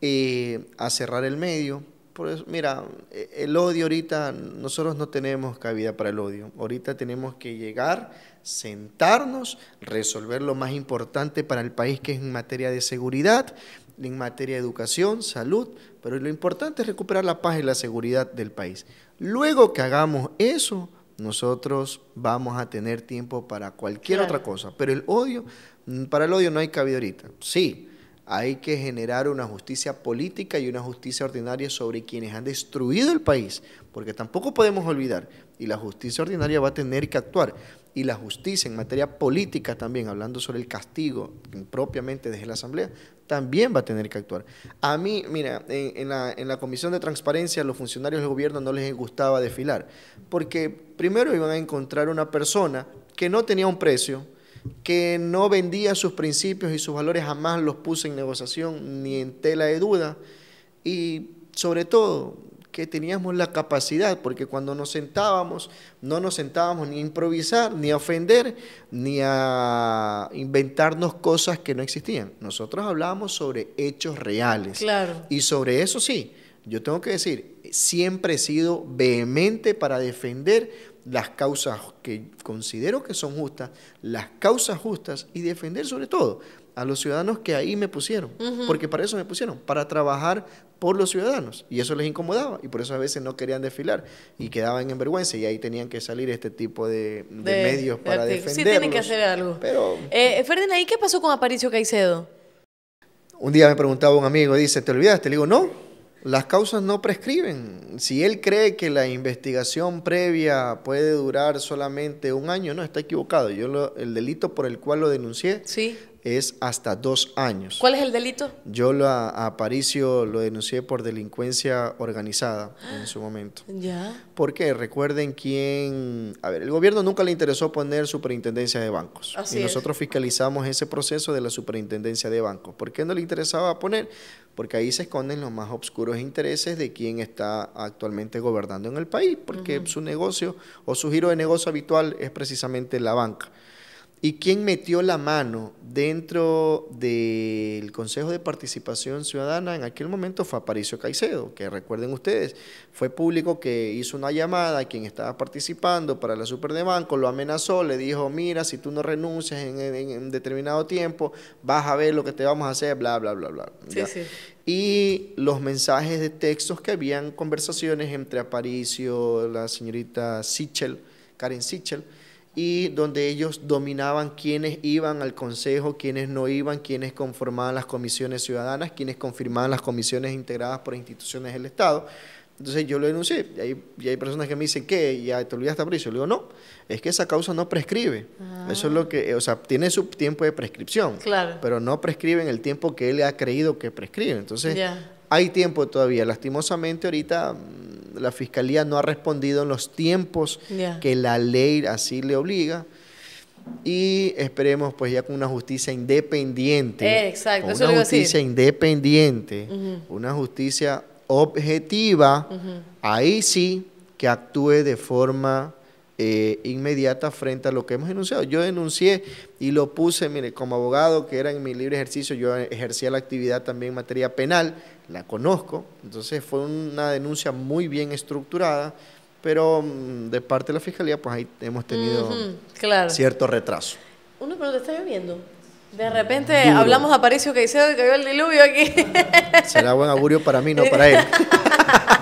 eh, a cerrar el medio por eso, mira, e, el odio ahorita, nosotros no tenemos cabida para el odio. Ahorita tenemos que llegar, sentarnos, resolver lo más importante para el país, que es en materia de seguridad, en materia de educación, salud, pero lo importante es recuperar la paz y la seguridad del país. Luego que hagamos eso, nosotros vamos a tener tiempo para cualquier otra cosa, pero el odio, mm, para el odio no hay cabida ahorita. Sí, hay que generar una justicia política y una justicia ordinaria sobre quienes han destruido el país, porque tampoco podemos olvidar, y la justicia ordinaria va a tener que actuar, y la justicia en materia política también, hablando sobre el castigo propiamente desde la Asamblea, también va a tener que actuar. A mí, mira, en, la, en la Comisión de Transparencia los funcionarios del gobierno no les gustaba desfilar, porque primero iban a encontrar una persona que no tenía un precio, que no vendía sus principios y sus valores, jamás los puse en negociación ni en tela de duda. Y sobre todo, que teníamos la capacidad, porque cuando nos sentábamos, no nos sentábamos ni a improvisar, ni a ofender, ni a inventarnos cosas que no existían. Nosotros hablábamos sobre hechos reales. Y sobre eso sí, yo tengo que decir, siempre he sido vehemente para defender las causas que considero que son justas, las causas justas y defender sobre todo a los ciudadanos que ahí me pusieron, porque para eso me pusieron, para trabajar por los ciudadanos, y eso les incomodaba, y por eso a veces no querían desfilar, y quedaban en vergüenza, y ahí tenían que salir este tipo de, medios para defenderlos. Sí, tienen que hacer algo. Pero, eh, Ferdinand, ¿y qué pasó con Aparicio Caicedo? Un día me preguntaba un amigo, dice, ¿te olvidaste? Le digo, no, las causas no prescriben. Si él cree que la investigación previa puede durar solamente un año, no, está equivocado. Yo el delito por el cual lo denuncié es hasta dos años. ¿Cuál es el delito? Yo a Aparicio lo denuncié por delincuencia organizada en su momento. Ya. Porque recuerden quién... A ver, el gobierno nunca le interesó poner superintendencia de bancos. y nosotros fiscalizamos ese proceso de la superintendencia de bancos. ¿Por qué no le interesaba poner? porque ahí se esconden los más oscuros intereses de quien está actualmente gobernando en el país, porque su negocio o su giro de negocio habitual es precisamente la banca. ¿Y quién metió la mano dentro del Consejo de Participación Ciudadana? En aquel momento fue Aparicio Caicedo, que recuerden ustedes, fue público que hizo una llamada a quien estaba participando para la Super de Banco, lo amenazó, le dijo, mira, si tú no renuncias en, determinado tiempo, vas a ver lo que te vamos a hacer, bla, bla, bla, bla. Sí, sí. Y los mensajes de textos que habían conversaciones entre Aparicio, la señorita Sichel, Karen Sichel, y donde ellos dominaban quiénes iban al consejo, quiénes no iban, quiénes conformaban las comisiones ciudadanas, quiénes confirmaban las comisiones integradas por instituciones del Estado. Entonces yo lo denuncié y hay, personas que me dicen que ya te olvidaste esta Le digo, no, es que esa causa no prescribe. Ah. Eso es lo que, eh, o sea, tiene su tiempo de prescripción, claro. pero no prescribe en el tiempo que él ha creído que prescribe. Entonces, hay tiempo todavía. Lastimosamente ahorita la fiscalía no ha respondido en los tiempos que la ley así le obliga. Y esperemos pues ya con una justicia independiente. Eh, una justicia independiente, una justicia objetiva, ahí sí que actúe de forma eh, inmediata frente a lo que hemos denunciado. Yo denuncié y lo puse, mire, como abogado que era en mi libre ejercicio, yo ejercía la actividad también en materia penal, la conozco, entonces fue una denuncia muy bien estructurada, pero mm, de parte de la Fiscalía, pues ahí hemos tenido cierto retraso. Uno, pero te está lloviendo. De mm, repente hablamos a que dice que cayó el diluvio aquí. Será buen augurio para mí, no para él.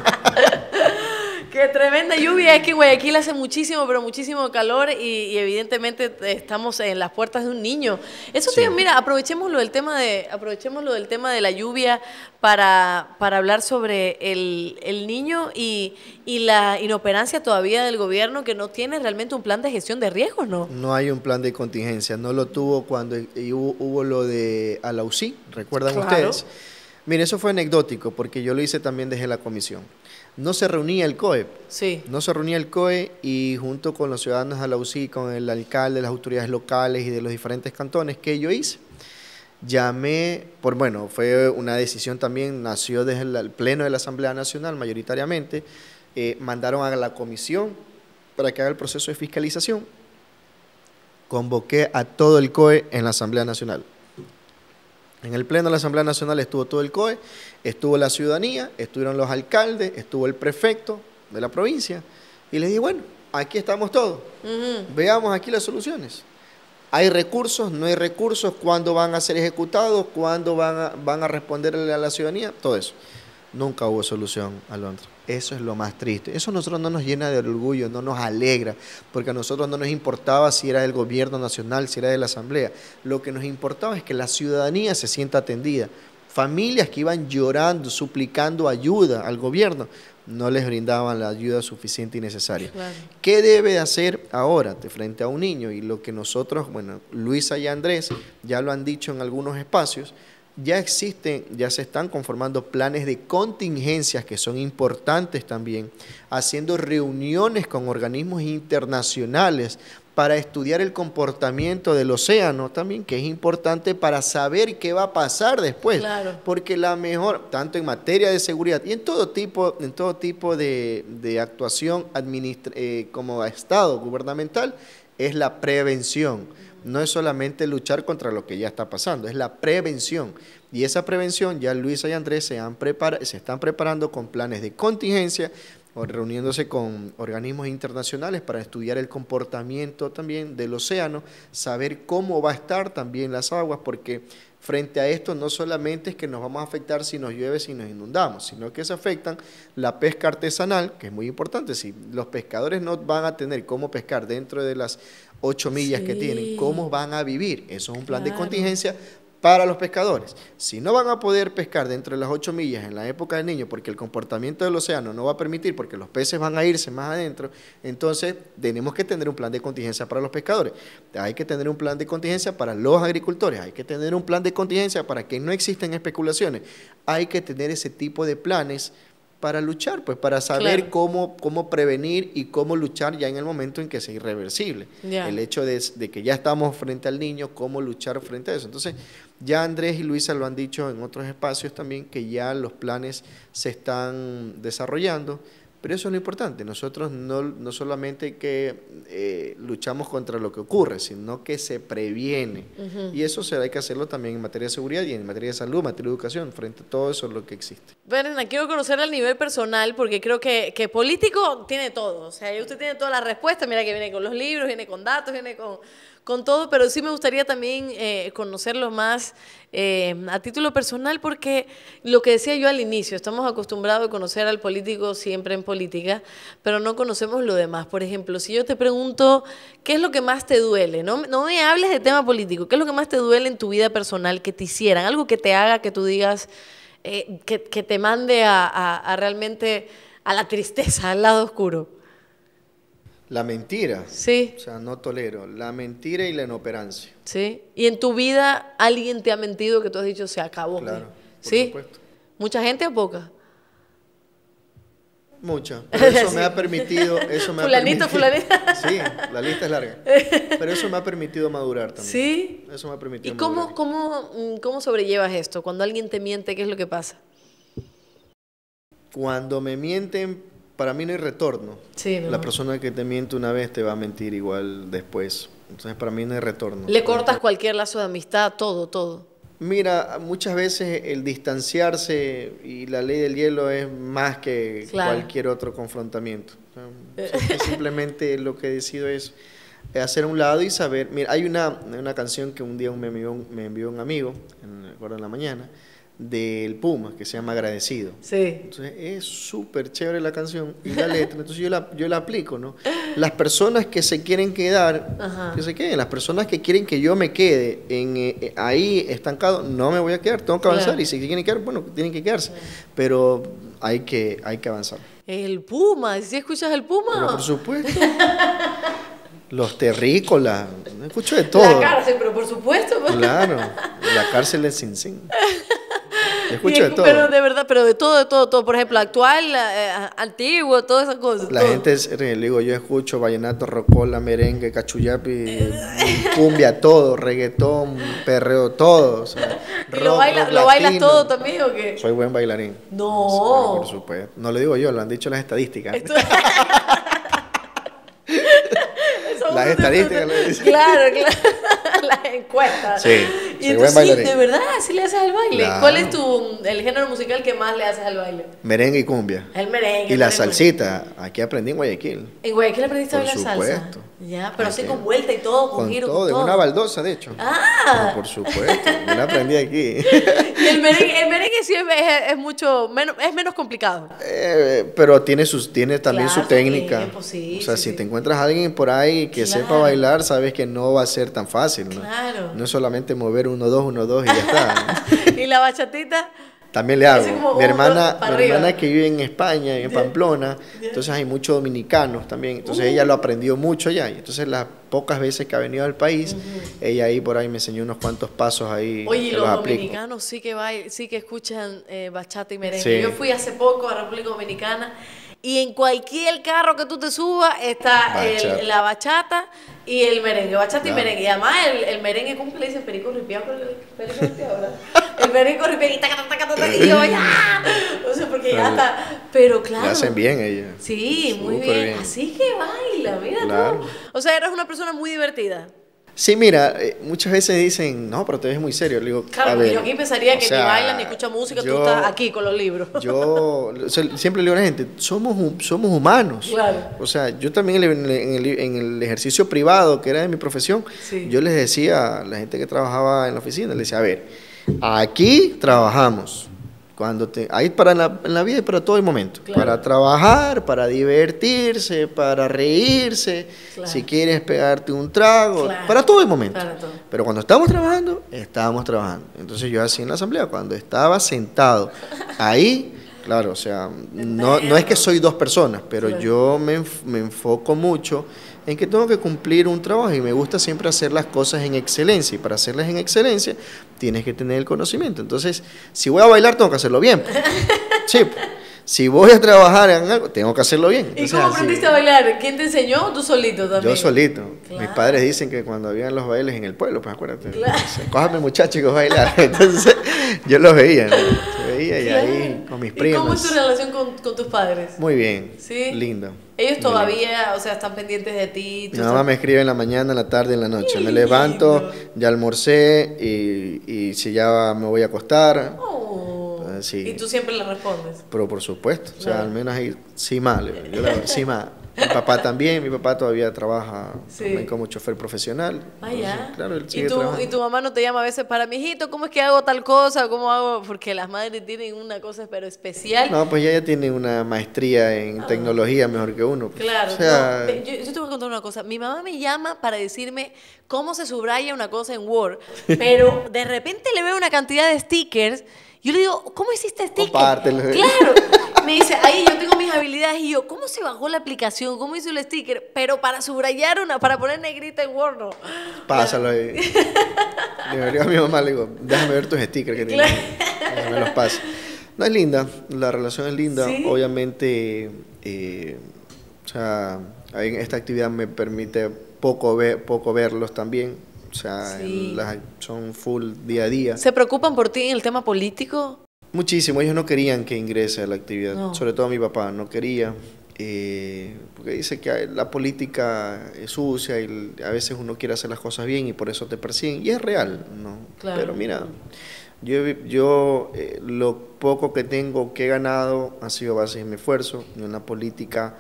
Qué tremenda lluvia. Es que Guayaquil hace muchísimo, pero muchísimo calor y, evidentemente estamos en las puertas de un niño. Eso sí. mira, aprovechemos lo del tema de, aprovechemos lo del tema de la lluvia para, para hablar sobre el, niño y, la inoperancia todavía del gobierno que no tiene realmente un plan de gestión de riesgos, ¿no? No hay un plan de contingencia. No lo tuvo cuando hubo, lo de Alausí, ¿recuerdan ustedes? Mira, eso fue anecdótico porque yo lo hice también desde la comisión no se reunía el COE. Sí. No se reunía el COE y junto con los ciudadanos de la UCI, con el alcalde, las autoridades locales y de los diferentes cantones, que yo hice? Llamé, por bueno, fue una decisión también, nació desde el, Pleno de la Asamblea Nacional mayoritariamente, eh, mandaron a la comisión para que haga el proceso de fiscalización. Convoqué a todo el COE en la Asamblea Nacional. En el Pleno de la Asamblea Nacional estuvo todo el COE, estuvo la ciudadanía, estuvieron los alcaldes, estuvo el prefecto de la provincia. Y les dije, bueno, aquí estamos todos. Veamos aquí las soluciones. ¿Hay recursos? ¿No hay recursos? ¿Cuándo van a ser ejecutados? ¿Cuándo van a, van a responderle a la ciudadanía? Todo eso. Nunca hubo solución, Alondra. Eso es lo más triste. Eso a nosotros no nos llena de orgullo, no nos alegra, porque a nosotros no nos importaba si era del gobierno nacional, si era de la asamblea. Lo que nos importaba es que la ciudadanía se sienta atendida. Familias que iban llorando, suplicando ayuda al gobierno, no les brindaban la ayuda suficiente y necesaria. ¿Qué debe hacer ahora de frente a un niño? Y lo que nosotros, bueno, Luisa y Andrés ya lo han dicho en algunos espacios, ya existen, ya se están conformando planes de contingencias que son importantes también, haciendo reuniones con organismos internacionales para estudiar el comportamiento del océano también, que es importante para saber qué va a pasar después. Porque la mejor, tanto en materia de seguridad y en todo tipo, en todo tipo de, actuación eh, como Estado gubernamental, es la prevención no es solamente luchar contra lo que ya está pasando, es la prevención. Y esa prevención ya Luisa y Andrés se, han se están preparando con planes de contingencia reuniéndose con organismos internacionales para estudiar el comportamiento también del océano, saber cómo va a estar también las aguas, porque frente a esto no solamente es que nos vamos a afectar si nos llueve, si nos inundamos, sino que se afectan la pesca artesanal, que es muy importante, si los pescadores no van a tener cómo pescar dentro de las ocho millas que tienen, cómo van a vivir. Eso es un plan de contingencia para los pescadores. Si no van a poder pescar dentro de las 8 millas en la época del niño, porque el comportamiento del océano no va a permitir, porque los peces van a irse más adentro, entonces tenemos que tener un plan de contingencia para los pescadores. Hay que tener un plan de contingencia para los agricultores, hay que tener un plan de contingencia para que no existan especulaciones. Hay que tener ese tipo de planes para luchar, pues para saber cómo, cómo prevenir y cómo luchar ya en el momento en que es irreversible. El hecho de, de, que ya estamos frente al niño, cómo luchar frente a eso. Entonces, ya Andrés y Luisa lo han dicho en otros espacios también, que ya los planes se están desarrollando, pero eso es lo importante. Nosotros no, no solamente que eh, luchamos contra lo que ocurre, sino que se previene. Y eso hay que hacerlo también en materia de seguridad y en materia de salud, materia de educación, frente a todo eso es lo que existe. Bueno, quiero conocer al nivel personal porque creo que, que político tiene todo. O sea, usted tiene toda la respuesta, Mira que viene con los libros, viene con datos, viene con con todo, pero sí me gustaría también eh, conocerlo más eh, a título personal, porque lo que decía yo al inicio, estamos acostumbrados a conocer al político siempre en política, pero no conocemos lo demás. Por ejemplo, si yo te pregunto, ¿qué es lo que más te duele? No, no me hables de tema político, ¿qué es lo que más te duele en tu vida personal que te hicieran? Algo que te haga que tú digas, eh, que, te mande a realmente a la tristeza, al lado oscuro. La mentira. Sí. O sea, no tolero. La mentira y la inoperancia. Sí. Y en tu vida alguien te ha mentido que tú has dicho se acabó. Claro. sí. ¿Mucha gente o poca? Mucha. eso me ha permitido. Eso me fulanito, ha permitido, fulanito. Sí, la lista es larga. Pero eso me ha permitido madurar también. Sí. Eso me ha permitido. ¿Y cómo, cómo, mm, cómo sobrellevas esto? Cuando alguien te miente, ¿qué es lo que pasa? Cuando me mienten para mí no hay retorno. Sí, la persona que te miente una vez te va a mentir igual después. Entonces, para mí no hay retorno. Le cortas cualquier lazo de amistad, todo, todo. Mira, muchas veces el distanciarse y la ley del hielo es más que cualquier otro confrontamiento. Simplemente lo que decido es hacer un lado y saber. Mira, hay una, canción que un día me, envió, un amigo, en, en la mañana, del Puma, que se llama Agradecido. Sí. Entonces es súper chévere la canción y la letra, entonces yo la, yo la aplico, ¿no? Las personas que se quieren quedar, que se queden, las personas que quieren que yo me quede en, eh, eh, ahí estancado, no me voy a quedar, tengo que avanzar y si quieren quedar, bueno, tienen que quedarse, pero hay que, hay que avanzar. El Puma, si escuchas el Puma? por supuesto. Los terrícolas, escucho de todo. La cárcel, pero por supuesto. Pues. Claro, la cárcel es sin sin. Escucho de todo. Pero de verdad, pero de todo, de todo, todo. Por ejemplo, actual, eh, antiguo, todas esas cosas. La gente, eh, le digo, yo escucho vallenato, rocola, merengue, cachuyapi, cumbia, todo, reggaetón, perreo, todo. ¿Y lo, lo bailas todo también o qué? Soy buen bailarín. No. por supuesto. No lo digo yo, lo han dicho las estadísticas. las estadísticas. Claro, claro. las encuestas. Sí y tú, sí, de verdad, sí le haces al baile. ¿Cuál es tu, el género musical que más le haces al baile? Merengue y cumbia. El merengue. Y la salsita. Aquí aprendí en Guayaquil. ¿En Guayaquil aprendiste a bailar salsa? Ya, pero así con vuelta y todo, con, giro. Todo, todo, en una baldosa, de hecho. Ah. por supuesto, yo la aprendí aquí. y el merengue, el merengue sí es, mucho, menos, es menos complicado. Eh, pero tiene, sus, tiene también su técnica. o sea, si te encuentras a alguien por ahí que sepa bailar, sabes que no va a ser tan fácil. ¿no? Claro. No es solamente mover uno, 2 y ya está. ¿Y la bachatita? También le hago. Mi hermana, que vive en España, en Pamplona, entonces hay muchos dominicanos también, entonces ella lo aprendió mucho allá, y entonces las pocas veces que ha venido al país, ella ahí por ahí me enseñó unos cuantos pasos ahí. Oye, los, dominicanos sí que, sí que escuchan eh, bachata y merengue. Yo fui hace poco a República Dominicana y en cualquier carro que tú te subas está la bachata y el merengue. Bachata y merengue. Y además el, el merengue, ¿cómo le dice? Perico ripiado. Perico ripiado, habla El merengue ripiado y taca, taca, taca, Y yo, ¡ya! o sea porque ya está. Pero claro. Lo hacen bien ella. Sí, muy bien. Así que baila, mira claro. O sea, eres una persona muy divertida. Sí, mira, eh, muchas veces dicen, no, pero te ves muy serio. Le digo, claro, a yo aquí pensaría que ni bailan ni escuchan música, tú estás aquí con los libros. Yo siempre le digo a la gente, somos, somos humanos. O sea, yo también en el, en el, ejercicio privado, que era de mi profesión, yo les decía a la gente que trabajaba en la oficina, les decía, a ver, aquí trabajamos, cuando te, hay para la, en la vida y para todo el momento. Para trabajar, para divertirse, para reírse, si quieres pegarte un trago, para todo el momento. Pero cuando estamos trabajando, estábamos trabajando. Entonces yo así en la asamblea, cuando estaba sentado ahí, claro, o sea, no, es que soy dos personas, pero yo me, me enfoco mucho en que tengo que cumplir un trabajo y me gusta siempre hacer las cosas en excelencia y para hacerlas en excelencia tienes que tener el conocimiento. Entonces, si voy a bailar tengo que hacerlo bien. Sí si voy a trabajar en algo, tengo que hacerlo bien. ¿Y cómo aprendiste a bailar? ¿Quién te enseñó tú solito también? Yo solito. Mis padres dicen que cuando habían los bailes en el pueblo, pues acuérdate. Claro. Cójame muchachos que bailar. Entonces yo los veía, ¿no? veía y ahí con mis primos. ¿Y cómo es tu relación con, tus padres? Muy bien. Sí. Lindo. Ellos todavía, o sea, están pendientes de ti. Mi mamá me escribe en la mañana, en la tarde, en la noche. me levanto, ya almorcé y, y si ya me voy a acostar. Oh y tú siempre le respondes. Pero por supuesto, o sea, al menos ahí sí mal, yo sí mal. Mi papá también, mi papá todavía trabaja también como chofer profesional. Ah, ya. Claro, ¿Y, ¿Y, tu mamá no te llama a veces para, hijito, ¿cómo es que hago tal cosa? ¿Cómo hago? Porque las madres tienen una cosa pero especial. No, pues ella tiene una maestría en ah. tecnología mejor que uno. Pues. Claro. yo, te voy a contar una cosa. Mi mamá me llama para decirme cómo se subraya una cosa en Word, pero de repente le veo una cantidad de stickers yo le digo, ¿cómo hiciste este ticket? Claro. Me dice, ahí yo tengo mis habilidades. Y yo, ¿cómo se bajó la aplicación? ¿Cómo hizo el sticker? Pero para subrayar una, para poner negrita en Word. Pásalo ahí. le a mi mamá, le digo, déjame ver tus stickers que claro. los No, es linda. La relación es linda. Obviamente, eh, o sea, esta actividad me permite poco, ver, poco verlos también o sea, son full día a día. ¿Se preocupan por ti en el tema político? Muchísimo, ellos no querían que ingrese a la actividad, sobre todo mi papá, no quería, eh, porque dice que la política es sucia y a veces uno quiere hacer las cosas bien y por eso te persiguen, y es real, ¿no? Pero mira, yo, yo eh, lo poco que tengo, que he ganado, ha sido base en mi esfuerzo, en la política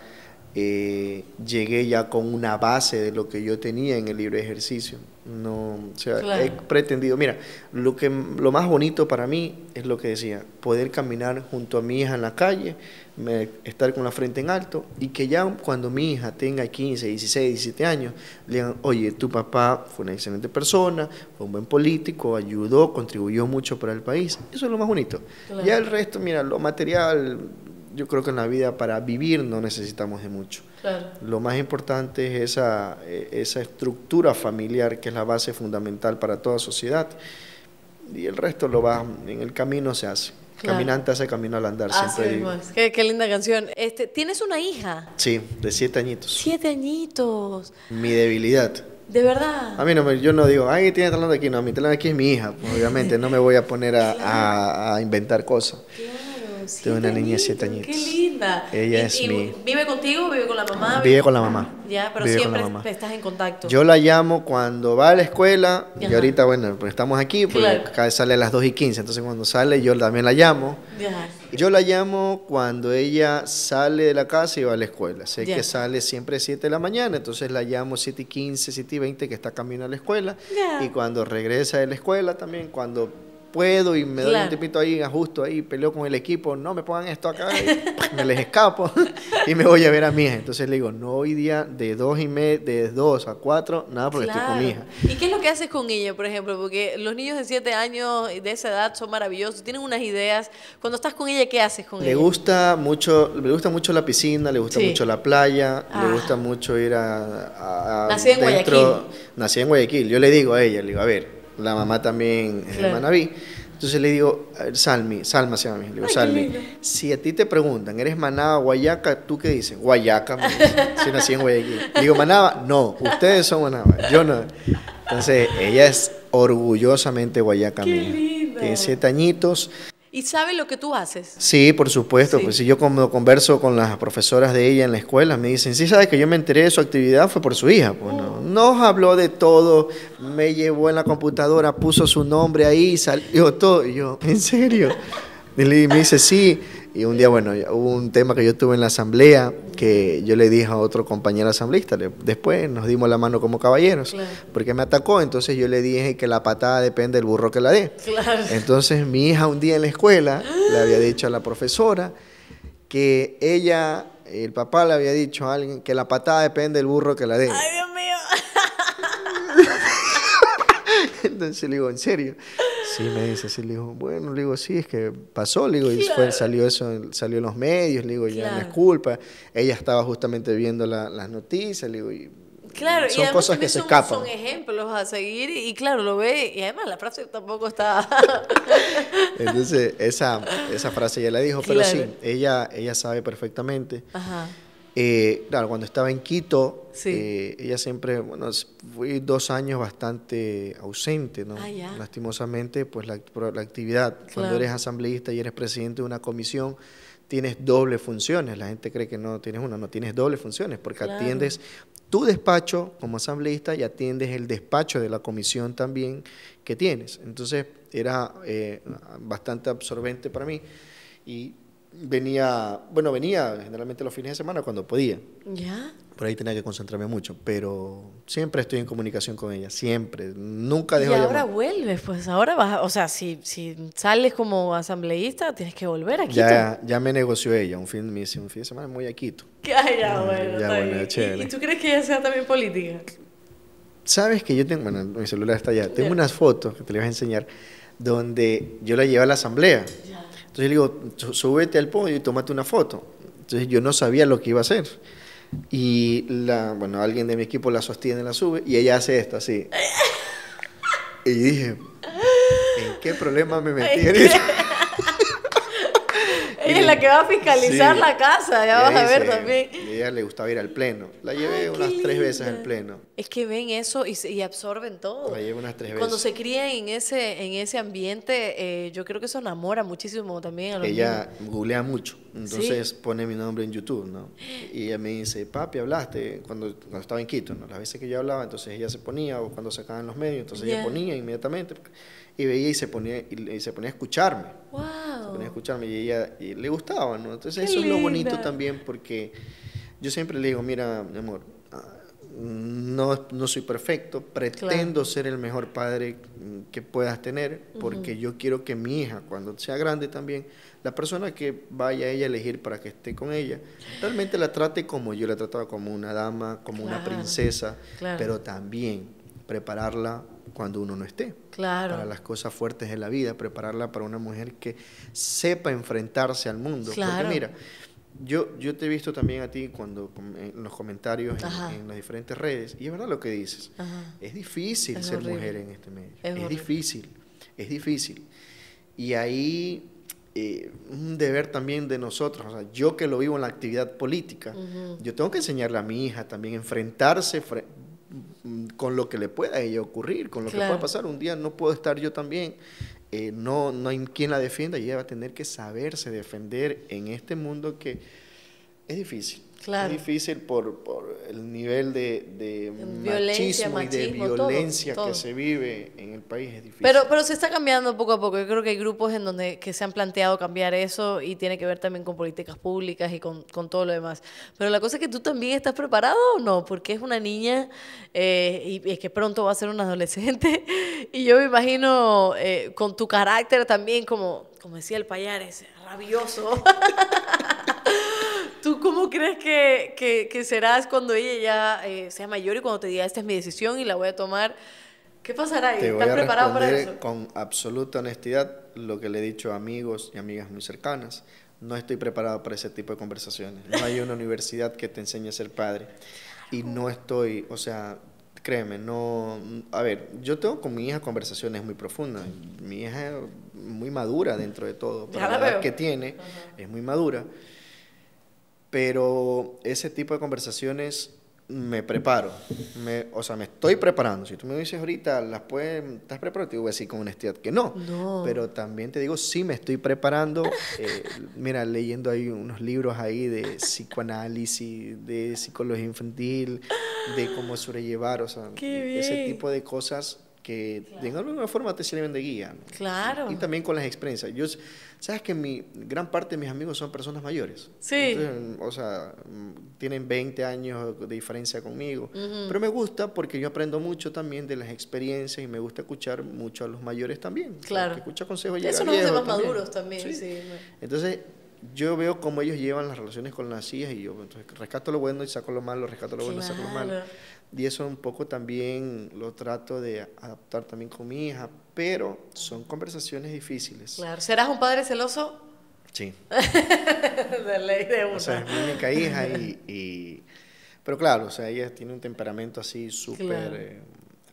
eh, llegué ya con una base de lo que yo tenía en el libre ejercicio, no, o sea, he pretendido, mira, lo, que, lo más bonito para mí es lo que decía, poder caminar junto a mi hija en la calle, estar con la frente en alto y que ya cuando mi hija tenga 15, 16, 17 años, le digan, oye, tu papá fue una excelente persona, fue un buen político, ayudó, contribuyó mucho para el país. Eso es lo más bonito. Y Ya el resto, mira, lo material, yo creo que en la vida para vivir no necesitamos de mucho. Lo más importante es esa, eh, esa estructura familiar que es la base fundamental para toda sociedad. Y el resto lo va, en el camino se hace. Caminante hace camino al andar, siempre digo. Qué, linda canción. Este, ¿Tienes una hija? Sí, de siete añitos. Siete añitos. Mi debilidad. De verdad. A mí no yo no digo, ay, tiene talón aquí. No, mi talón aquí es mi hija. obviamente, no me voy a poner a, a, inventar cosas. Tengo una niña de 7 años. ¡Qué linda! Ella es mi... ¿Vive contigo? ¿Vive con la mamá? Vive con la mamá. Ya, pero siempre estás en contacto. Yo la llamo cuando va a la escuela, y ahorita, bueno, pues estamos aquí, porque sale a las 2 y 15, entonces cuando sale yo también la llamo. Yo la llamo cuando ella sale de la casa y va a la escuela. Sé que sale siempre a 7 de la mañana, entonces la llamo 7 y 15, 7 y 20, que está camino a la escuela. Y cuando regresa de la escuela también, cuando puedo y me doy un tipito ahí, ajusto ahí, peleo con el equipo, no me pongan esto acá, y me les escapo y me voy a ver a mi hija. Entonces le digo, no hoy día de dos y medio, de dos a cuatro, nada porque estoy con mi hija. ¿Y qué es lo que haces con ella, por ejemplo? Porque los niños de siete años de esa edad son maravillosos, tienen unas ideas. Cuando estás con ella, ¿qué haces con ella? Le gusta mucho, le gusta mucho la piscina, le gusta mucho la playa, le ah. gusta mucho ir a, nací en Guayaquil. Nací en Guayaquil. Yo le digo a ella, le digo, a ver, la mamá también es de Manaví. Entonces le digo, Salmi, Salma se llama, le digo, Salmi, si a ti te preguntan, ¿eres Manaba, Guayaca? ¿Tú qué dices? Guayaca, si nací en Guayaquil. Le digo, Manaba, no, ustedes son Manaba, yo no. Entonces, ella es orgullosamente Guayaca. Qué Tiene siete añitos y sabe lo que tú haces. Sí, por supuesto. Pues si yo como converso con las profesoras de ella en la escuela, me dicen, sí, sabes que yo me enteré de su actividad, fue por su hija. Pues no. Oh. Nos habló de todo, me llevó en la computadora, puso su nombre ahí, salió todo. Y yo, ¿en serio? Y me dice, sí. Y un día, bueno, hubo un tema que yo tuve en la asamblea que yo le dije a otro compañero asambleísta, después nos dimos la mano como caballeros, porque me atacó, entonces yo le dije que la patada depende del burro que la dé. Entonces mi hija un día en la escuela le había dicho a la profesora que ella, el papá le había dicho a alguien que la patada depende del burro que la dé. Ay, Dios mío. entonces le digo, ¿en serio? Sí, me dice, sí, le digo, bueno, le digo, sí, es que pasó, le digo, y fue, salió eso, salió en los medios, le digo, ya no es culpa. Ella estaba justamente viendo las noticias, le digo, y Claro, son cosas que se escapan. Son ejemplos a seguir y, claro, lo ve y además la frase tampoco está... Entonces, esa, esa frase ya la dijo, pero sí, ella, ella sabe perfectamente. Ajá. Eh, claro, cuando estaba en Quito, eh, ella siempre, bueno, fui dos años bastante ausente, ¿no? Ah, Lastimosamente, pues la, la actividad, cuando eres asambleísta y eres presidente de una comisión, tienes doble funciones. La gente cree que no tienes una, no tienes doble funciones, porque atiendes tu despacho como asambleísta y atiendes el despacho de la comisión también que tienes. Entonces, era eh, bastante absorbente para mí. Y venía, bueno, venía generalmente los fines de semana cuando podía. ¿Ya? Por ahí tenía que concentrarme mucho, pero siempre estoy en comunicación con ella, siempre, nunca dejo de Y ahora vuelves, pues ahora vas, o sea, si, sales como asambleísta, tienes que volver aquí Ya, me negoció ella, un fin, me un fin de semana muy a Quito. ya, ah, bueno, ya, bueno chévere. ¿Y, tú crees que ella sea también política? Sabes que yo tengo, bueno, mi celular está allá, tengo unas fotos que te le voy a enseñar, donde yo la llevo a la asamblea. Ya entonces le digo, súbete al podio y tómate una foto. Entonces yo no sabía lo que iba a hacer. Y la, bueno, alguien de mi equipo la sostiene, la sube y ella hace esto así. Y dije, ¿en qué problema me metí? en eso? es la que va a fiscalizar la casa, ya vas a ver también. A ella le gustaba ir al pleno. La llevé unas tres veces al pleno. Es que ven eso y, absorben todo. La llevé unas tres veces. Cuando se crían en ese, en ese ambiente, eh, yo creo que eso enamora muchísimo también a los Ella googlea mucho, entonces pone mi nombre en YouTube, ¿no? Y ella me dice, papi, hablaste cuando, estaba en Quito, ¿no? Las veces que yo hablaba, entonces ella se ponía, o cuando sacaban los medios, entonces ella ponía inmediatamente y veía y se ponía, y se ponía a escucharme escucharme y ella le gustaba Entonces eso es lo bonito también porque yo siempre le digo, mira, mi amor, ah, no, soy perfecto, pretendo ser el mejor padre que puedas tener, porque yo quiero que mi hija, cuando sea grande también, la persona que vaya a ella a elegir para que esté con ella, realmente la trate como yo la trataba, como una dama, como una princesa, pero también prepararla cuando uno no esté. Claro. Para las cosas fuertes de la vida, prepararla para una mujer que sepa enfrentarse al mundo. Claro. Porque mira, yo, yo te he visto también a ti cuando en los comentarios en, las diferentes redes, y es verdad lo que dices. Es difícil ser mujer en este medio. Es, difícil, es difícil. Y ahí eh, un deber también de nosotros, o sea, yo que lo vivo en la actividad política, yo tengo que enseñarle a mi hija también enfrentarse con lo que le pueda a ella ocurrir, con lo que pueda pasar. Un día no puedo estar yo también, eh, no, no hay quien la defienda y ella va a tener que saberse defender en este mundo que es difícil. Es difícil por, por el nivel de, violencia, machismo, y de violencia que se vive en el país. Es difícil. Pero, pero se está cambiando poco a poco. Yo creo que hay grupos en donde que se han planteado cambiar eso y tiene que ver también con políticas públicas y con, con todo lo demás. Pero la cosa es que tú también estás preparado o no, porque es una niña eh, y, es que pronto va a ser una adolescente. Y yo me imagino eh, con tu carácter también, como, como decía el es rabioso. ¿Tú cómo crees que, que, que serás cuando ella ya eh, sea mayor y cuando te diga, esta es mi decisión y la voy a tomar? ¿Qué pasará ahí? ¿Estás preparado para eso? Con absoluta honestidad lo que le he dicho a amigos y amigas muy cercanas. No estoy preparado para ese tipo de conversaciones. No hay una universidad que te enseñe a ser padre. Y no estoy, o sea, créeme, no... A ver, yo tengo con mi hija conversaciones muy profundas. Mi hija es muy madura dentro de todo. Para la, edad que tiene, es muy madura pero ese tipo de conversaciones me preparo, o sea, me estoy preparando. Si tú me dices ahorita, ¿las puedes, estás preparado? Te a decir con honestidad que no. Pero también te digo, sí me estoy preparando. Eh, mira, leyendo ahí unos libros ahí de psicoanálisis, de psicología infantil, de cómo sobrellevar, o sea, ese tipo de cosas que de alguna forma te sirven de guía. Claro. Y también con las experiencias. Yo, sabes que mi gran parte de mis amigos son personas mayores. Sí. o sea, tienen 20 años de diferencia conmigo. Pero me gusta porque yo aprendo mucho también de las experiencias y me gusta escuchar mucho a los mayores también. Claro. escucha consejos los más maduros también. Entonces, yo veo cómo ellos llevan las relaciones con las hijas y yo rescato lo bueno y saco lo malo, rescato lo bueno y saco lo malo. Y eso un poco también lo trato de adaptar también con mi hija, pero son conversaciones difíciles. Claro, ¿serás un padre celoso? Sí. de ley de una. O sea, es mi única hija y, y, Pero claro, o sea, ella tiene un temperamento así súper... Eh,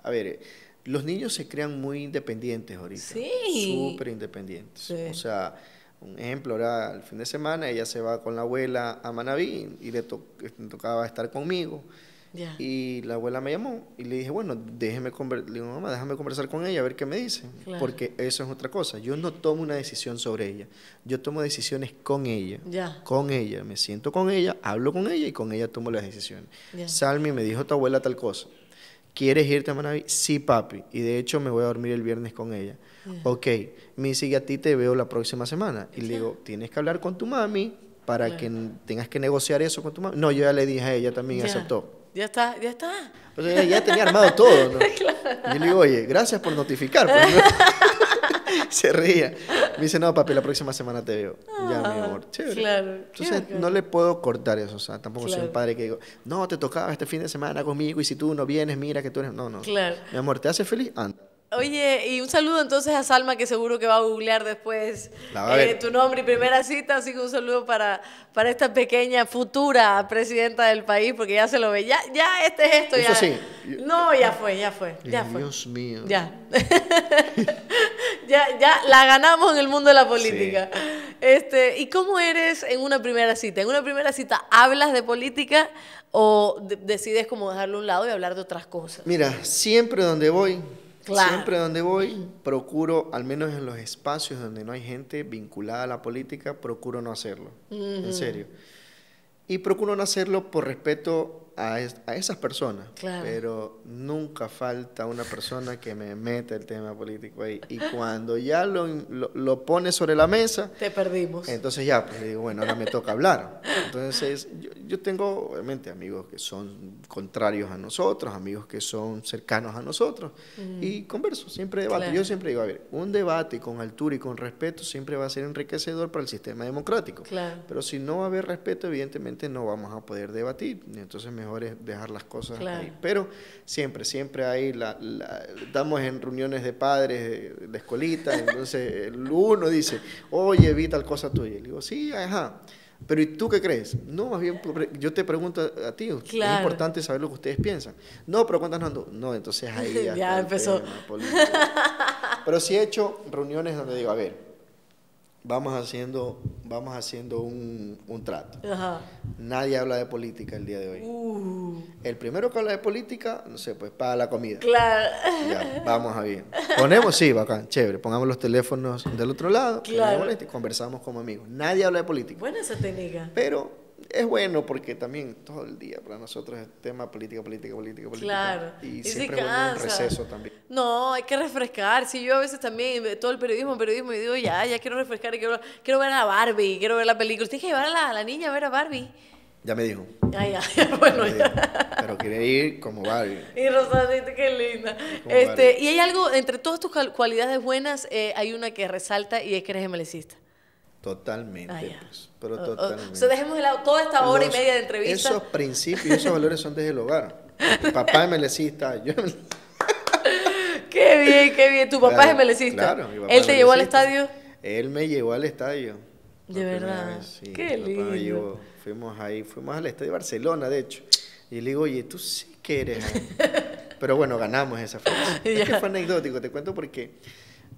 a ver, eh, los niños se crean muy independientes ahorita. Sí. Súper independientes. O sea... Un ejemplo, ahora el fin de semana ella se va con la abuela a Manaví y le tocaba estar conmigo. Y la abuela me llamó y le dije, bueno, déjeme mamá, déjame conversar con ella a ver qué me dice, porque eso es otra cosa. Yo no tomo una decisión sobre ella, yo tomo decisiones con ella, con ella, me siento con ella, hablo con ella y con ella tomo las decisiones. Salmi me dijo tu abuela tal cosa. ¿Quieres irte a Manaví? Sí, papi. Y de hecho me voy a dormir el viernes con ella. Ok, me dice, y a ti te veo la próxima semana. Y le digo, tienes que hablar con tu mami para que tengas que negociar eso con tu mami. No, yo ya le dije a ella, también aceptó. Ya está, ya está. ya tenía armado todo, ¿no? Claro. Y yo le digo, oye, gracias por notificar. Pues, se ría. Me dice, no, papi, la próxima semana te veo. ya, mi amor. Ah, Chévere. Claro. Entonces, no le puedo cortar eso. O sea, tampoco soy un padre que digo, no, te tocaba este fin de semana conmigo y si tú no vienes, mira que tú eres. No, no. Claro. Mi amor, ¿te hace feliz? Anda. Ah, Oye, y un saludo entonces a Salma, que seguro que va a googlear después eh, tu nombre y primera cita. Así que un saludo para, para esta pequeña futura presidenta del país, porque ya se lo ve. Ya, ya este es esto. ya. No, ya fue, ya fue, ya fue. mío. Ya. ya, la ganamos en el mundo de la política. Este, ¿Y cómo eres en una primera cita? ¿En una primera cita hablas de política o decides como dejarlo a un lado y hablar de otras cosas? Mira, siempre donde voy Siempre donde voy, procuro, al menos en los espacios donde no hay gente vinculada a la política, procuro no hacerlo. En serio. Y procuro no hacerlo por respeto a, esas personas, pero nunca falta una persona que me meta el tema político ahí. Y cuando ya lo, lo, pone sobre la mesa... Te perdimos. Entonces ya, pues, digo, bueno, ahora me toca hablar. Entonces yo, tengo, obviamente, amigos que son contrarios a nosotros, amigos que son cercanos a nosotros, y converso, siempre debate. Yo siempre digo, a ver, un debate con altura y con respeto siempre va a ser enriquecedor para el sistema democrático. Pero si no va a haber respeto, evidentemente no vamos a poder debatir. Entonces me mejor dejar las cosas ahí. Pero siempre, siempre ahí la, estamos en reuniones de padres de, de escuelita, entonces uno dice, oye, vi tal cosa tuya. Y le digo, sí, ajá. Pero ¿y tú qué crees? No, más bien yo te pregunto a, ti, es importante saber lo que ustedes piensan. No, pero cuéntanos, no, no entonces ahí ya, empezó. pero sí he hecho reuniones donde digo, a ver, vamos haciendo, vamos haciendo un, trato. Nadie habla de política el día de hoy. Uh. El primero que habla de política, no sé, pues para la comida. Claro. Ya, vamos a bien. Ponemos, sí, bacán, chévere. Pongamos los teléfonos del otro lado. Claro. Conversamos como amigos. Nadie habla de política. Buena esa técnica. Pero es bueno porque también todo el día para nosotros es tema política, política, política, política. Claro. Y, siempre receso también. No, hay que refrescar. Si sí, yo a veces también, todo el periodismo, periodismo, y digo, ya, ya quiero refrescar, quiero, quiero ver a Barbie, quiero ver la película. Tienes que llevar a la, niña a ver a Barbie. Ya me dijo. ya, bueno, ya. Pero quiere ir como Barbie. Y Rosalita, qué linda. este, y hay algo, entre todas tus cualidades buenas, eh, hay una que resalta y es que eres MLCista. Totalmente, ah, pues, pero totalmente. dejemos toda esta hora y media de entrevista. Esos principios esos valores son desde el hogar. Mi papá es melecista, qué bien, qué bien. ¿Tu papá es melecista? Claro, ¿Él te llevó al estadio? Él me llevó al estadio. De verdad. qué lindo. Fuimos ahí, fuimos al estadio Barcelona, de hecho. Y le digo, oye, ¿tú sí que eres? Pero bueno, ganamos esa fecha. es que fue anecdótico, te cuento porque... qué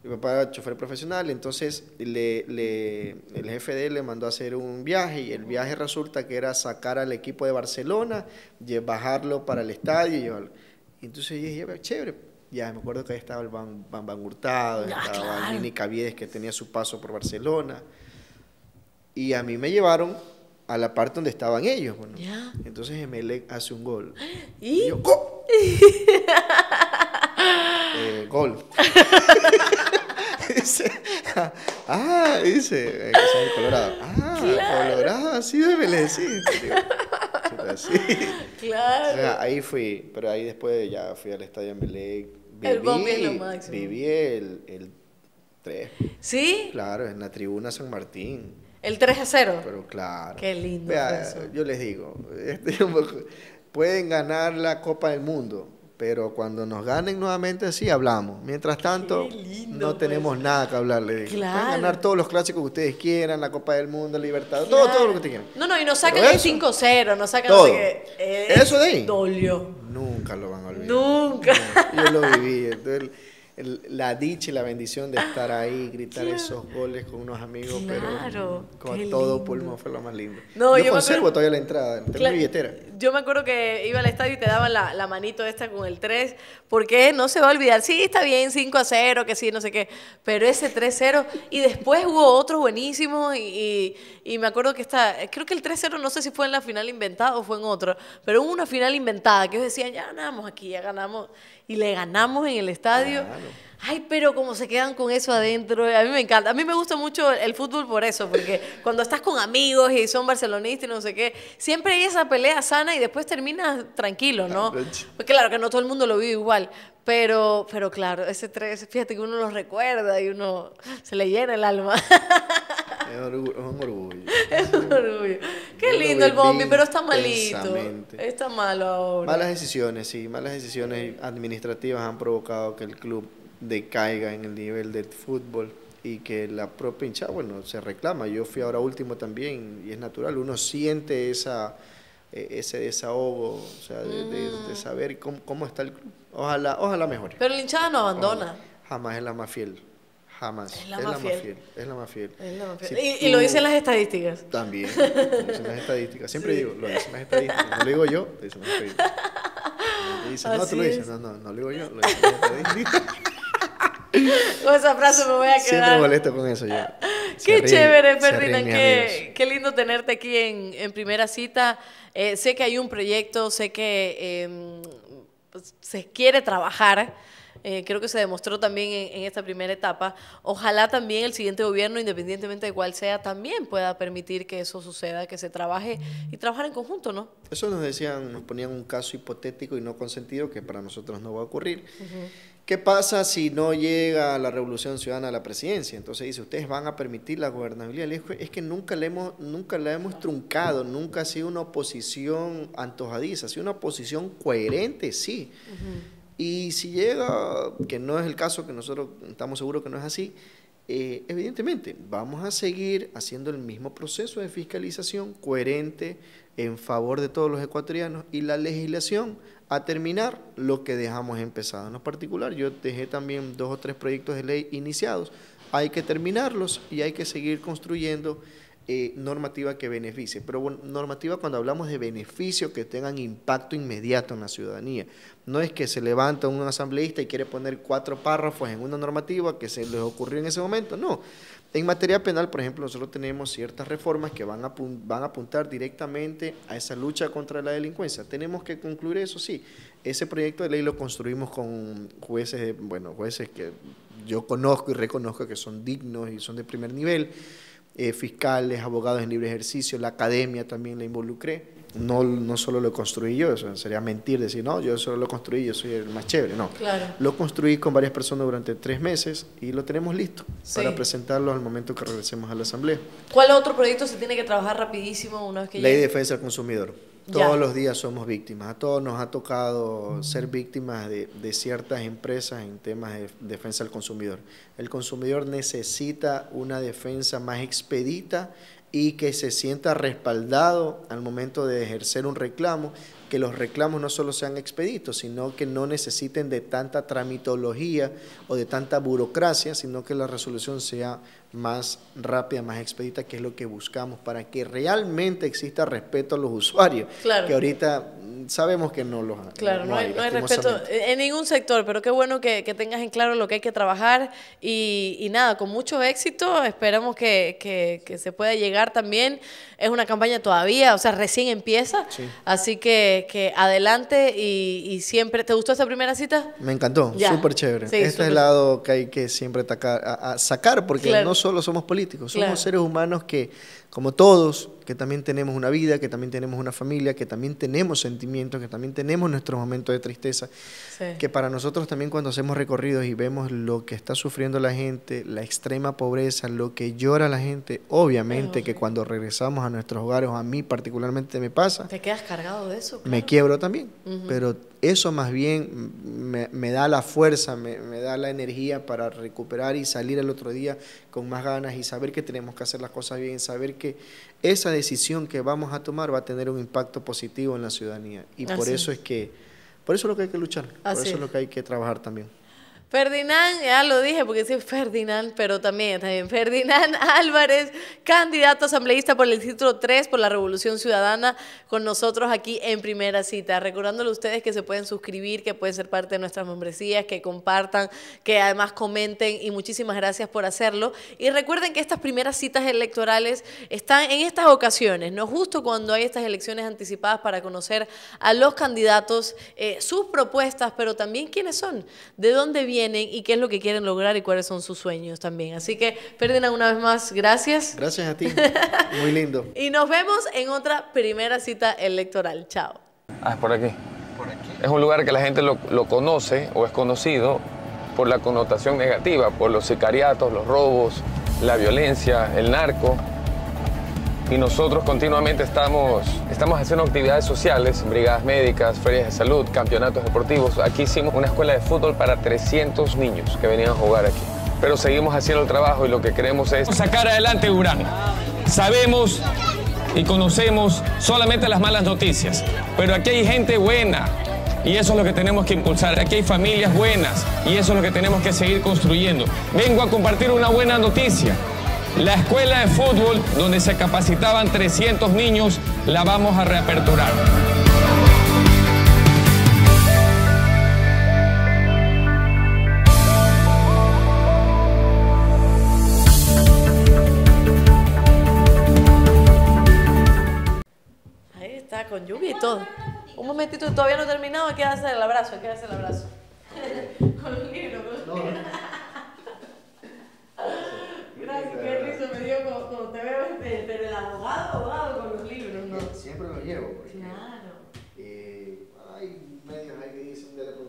mi papá era chofer profesional, entonces le, el jefe de él le mandó a hacer un viaje y el viaje resulta que era sacar al equipo de Barcelona, bajarlo para el estadio Entonces yo dije, chévere. Ya, me acuerdo que ahí estaba el Van, Van, Hurtado, ah, estaba claro. Caviedes que tenía su paso por Barcelona. Y a mí me llevaron a la parte donde estaban ellos. Entonces Emelec hace un gol. ¿Y? gol. Eh, dice, ah, dice, eh, que colorado. Ah, claro. colorado, así sí. decir. sí. Claro. O sea, ahí fui, pero ahí después ya fui al estadio en Belén. Viví, el bombe es lo máximo. Viví el, el 3. ¿Sí? Claro, en la tribuna San Martín. El 3 a 0. Pero claro. Qué lindo. Vea, eso. Yo les digo, este, pueden ganar la Copa del Mundo pero cuando nos ganen nuevamente sí hablamos. Mientras tanto, no tenemos pues. nada que hablarle. Claro. Pueden ganar todos los clásicos que ustedes quieran, la Copa del Mundo, Libertad, todo, todo lo que ustedes quieran. No, no, y nos sacan el 5-0, nos sacan todo. No eso de ahí. Nunca lo van a olvidar. Nunca. yo lo viví. Entonces, la dicha y la bendición de estar ahí, gritar esos goles con unos amigos, pero con todo pulmón fue lo más lindo. No, yo, conservo todavía la entrada, tengo billetera. Yo me acuerdo que iba al estadio y te daban la, manito esta con el 3, porque no se va a olvidar, sí, está bien, 5 a 0, que sí, no sé qué, pero ese 3-0, y después hubo otro buenísimo y, y, me acuerdo que está, creo que el 3-0, no sé si fue en la final inventada o fue en otro pero hubo una final inventada, que ellos decían, ya ganamos aquí, ya ganamos, y le ganamos en el estadio. Ay, pero como se quedan con eso adentro, a mí me encanta. A mí me gusta mucho el fútbol por eso, porque cuando estás con amigos y son barcelonistas y no sé qué, siempre hay esa pelea sana y después terminas tranquilo, ¿no? claro pues que no todo el mundo lo vive igual, pero, pero claro, ese tres, fíjate que uno lo recuerda y uno se le llena el alma. Es, orgullo, es un orgullo. Es un orgullo. Qué lindo el bombi, pero está malito. Está malo ahora. Malas decisiones, sí. Malas decisiones administrativas han provocado que el club decaiga en el nivel del fútbol y que la propia hinchada, bueno, se reclama. Yo fui ahora último también y es natural, uno siente esa, e, ese desahogo, o sea, de, mm. saber cómo, está el club. Ojalá, ojalá mejore. Pero la hinchada no abandona. Jamás es la más fiel. Jamás. Es la, más, fiel. Es la más fiel. y, lo dicen las estadísticas. También. Lo dicen las estadísticas. Siempre digo, lo dicen las estadísticas. No lo digo yo, lo dicen las estadísticas. no, tú lo dices. No, no, no lo digo yo, lo dicen las estadísticas con esa frase me voy a quedar. Siempre molesto con eso ya. Qué chévere, Ferdinand. qué, lindo tenerte aquí en, primera cita. Eh, sé que hay un proyecto, sé que em, pues, se quiere trabajar. Eh, creo que se demostró también en, esta primera etapa. Ojalá también el siguiente gobierno, independientemente de cuál sea, también pueda permitir que eso suceda, que se trabaje y trabajar en conjunto, ¿no? Eso nos decían, nos ponían un caso hipotético y no consentido que para nosotros no va a ocurrir. ¿Qué pasa si no llega la revolución ciudadana a la presidencia? Entonces dice, ¿ustedes van a permitir la gobernabilidad? es que nunca la hemos, nunca la hemos truncado, nunca ha sido una oposición antojadiza, ha sido una oposición coherente, sí. Y si llega, que no es el caso, que nosotros estamos seguros que no es así, eh, evidentemente vamos a seguir haciendo el mismo proceso de fiscalización coherente en favor de todos los ecuatorianos y la legislación a terminar lo que dejamos empezado. En lo particular, yo dejé también dos o tres proyectos de ley iniciados. Hay que terminarlos y hay que seguir construyendo eh, normativa que beneficie. Pero bueno, normativa cuando hablamos de beneficio que tengan impacto inmediato en la ciudadanía. No es que se levanta un asambleísta y quiere poner cuatro párrafos en una normativa que se les ocurrió en ese momento. No, en materia penal, por ejemplo, nosotros tenemos ciertas reformas que van a, van a apuntar directamente a esa lucha contra la delincuencia. Tenemos que concluir eso, sí. Ese proyecto de ley lo construimos con jueces, bueno, jueces que yo conozco y reconozco que son dignos y son de primer nivel, eh, fiscales, abogados en libre ejercicio, la academia también la involucré no, no solo lo construí yo, eso sería mentir decir, no, yo solo lo construí, yo soy el más chévere, no. Claro. Lo construí con varias personas durante tres meses y lo tenemos listo para presentarlo al momento que regresemos a la asamblea. ¿Cuál otro proyecto se tiene que trabajar rapidísimo una vez que Ley de defensa del consumidor. Todos los días somos víctimas, a todos nos ha tocado ser víctimas de, ciertas empresas en temas de defensa del consumidor. El consumidor necesita una defensa más expedita y que se sienta respaldado al momento de ejercer un reclamo, que los reclamos no solo sean expeditos, sino que no necesiten de tanta tramitología o de tanta burocracia, sino que la resolución sea más rápida, más expedita, que es lo que buscamos, para que realmente exista respeto a los usuarios, claro. que ahorita sabemos que no los claro, no, hay. respeto en ningún sector, pero qué bueno que, tengas en claro lo que hay que trabajar y, nada, con mucho éxito, esperamos que, que, se pueda llegar también. Es una campaña todavía, o sea, recién empieza, así que, adelante y, siempre. ¿Te gustó esa primera cita? Me encantó, súper chévere. este es el lado que hay que siempre sacar, porque no solo solo somos políticos, somos seres humanos que, como todos, que también tenemos una vida, que también tenemos una familia, que también tenemos sentimientos, que también tenemos nuestros momentos de tristeza, que para nosotros también cuando hacemos recorridos y vemos lo que está sufriendo la gente, la extrema pobreza, lo que llora la gente, obviamente que cuando regresamos a nuestros hogares, a mí particularmente me pasa. Te quedas cargado de eso. Me quiebro también, pero eso más bien me, da la fuerza, me, da la energía para recuperar y salir al otro día con más ganas y saber que tenemos que hacer las cosas bien, saber que esa decisión que vamos a tomar va a tener un impacto positivo en la ciudadanía. Y por eso es que, por eso es lo que hay que luchar, por eso es lo que hay que trabajar también. Ferdinand, ya lo dije porque sí, Ferdinand, pero también, también Ferdinand Álvarez, candidato asambleísta por el título 3 por la Revolución Ciudadana, con nosotros aquí en primera cita. Recordándole a ustedes que se pueden suscribir, que pueden ser parte de nuestras membresías, que compartan, que además comenten y muchísimas gracias por hacerlo. Y recuerden que estas primeras citas electorales están en estas ocasiones, no justo cuando hay estas elecciones anticipadas para conocer a los candidatos, eh, sus propuestas, pero también quiénes son, de dónde vienen y qué es lo que quieren lograr y cuáles son sus sueños también. Así que, Ferdinand, una vez más, gracias. Gracias a ti. Muy lindo. y nos vemos en otra primera cita electoral. Chao. Ah, es por aquí. Es un lugar que la gente lo, lo conoce o es conocido por la connotación negativa, por los sicariatos, los robos, la violencia, el narco y nosotros continuamente estamos, estamos haciendo actividades sociales, brigadas médicas, ferias de salud, campeonatos deportivos. Aquí hicimos una escuela de fútbol para 300 niños que venían a jugar aquí. Pero seguimos haciendo el trabajo y lo que queremos es sacar adelante Durán. Sabemos y conocemos solamente las malas noticias, pero aquí hay gente buena, y eso es lo que tenemos que impulsar. Aquí hay familias buenas y eso es lo que tenemos que seguir construyendo. Vengo a compartir una buena noticia. La escuela de fútbol, donde se capacitaban 300 niños, la vamos a reaperturar. Ahí está, con lluvia y todo. Un momentito, todavía no he terminado, ¿qué hace el abrazo? ¿Qué hace el abrazo? con un con Gracias, qué risa me dio como te veo, pero este, el abogado, abogado con los libros, ¿no? Siempre lo llevo. Porque, claro. Eh, hay medios ahí que dicen de la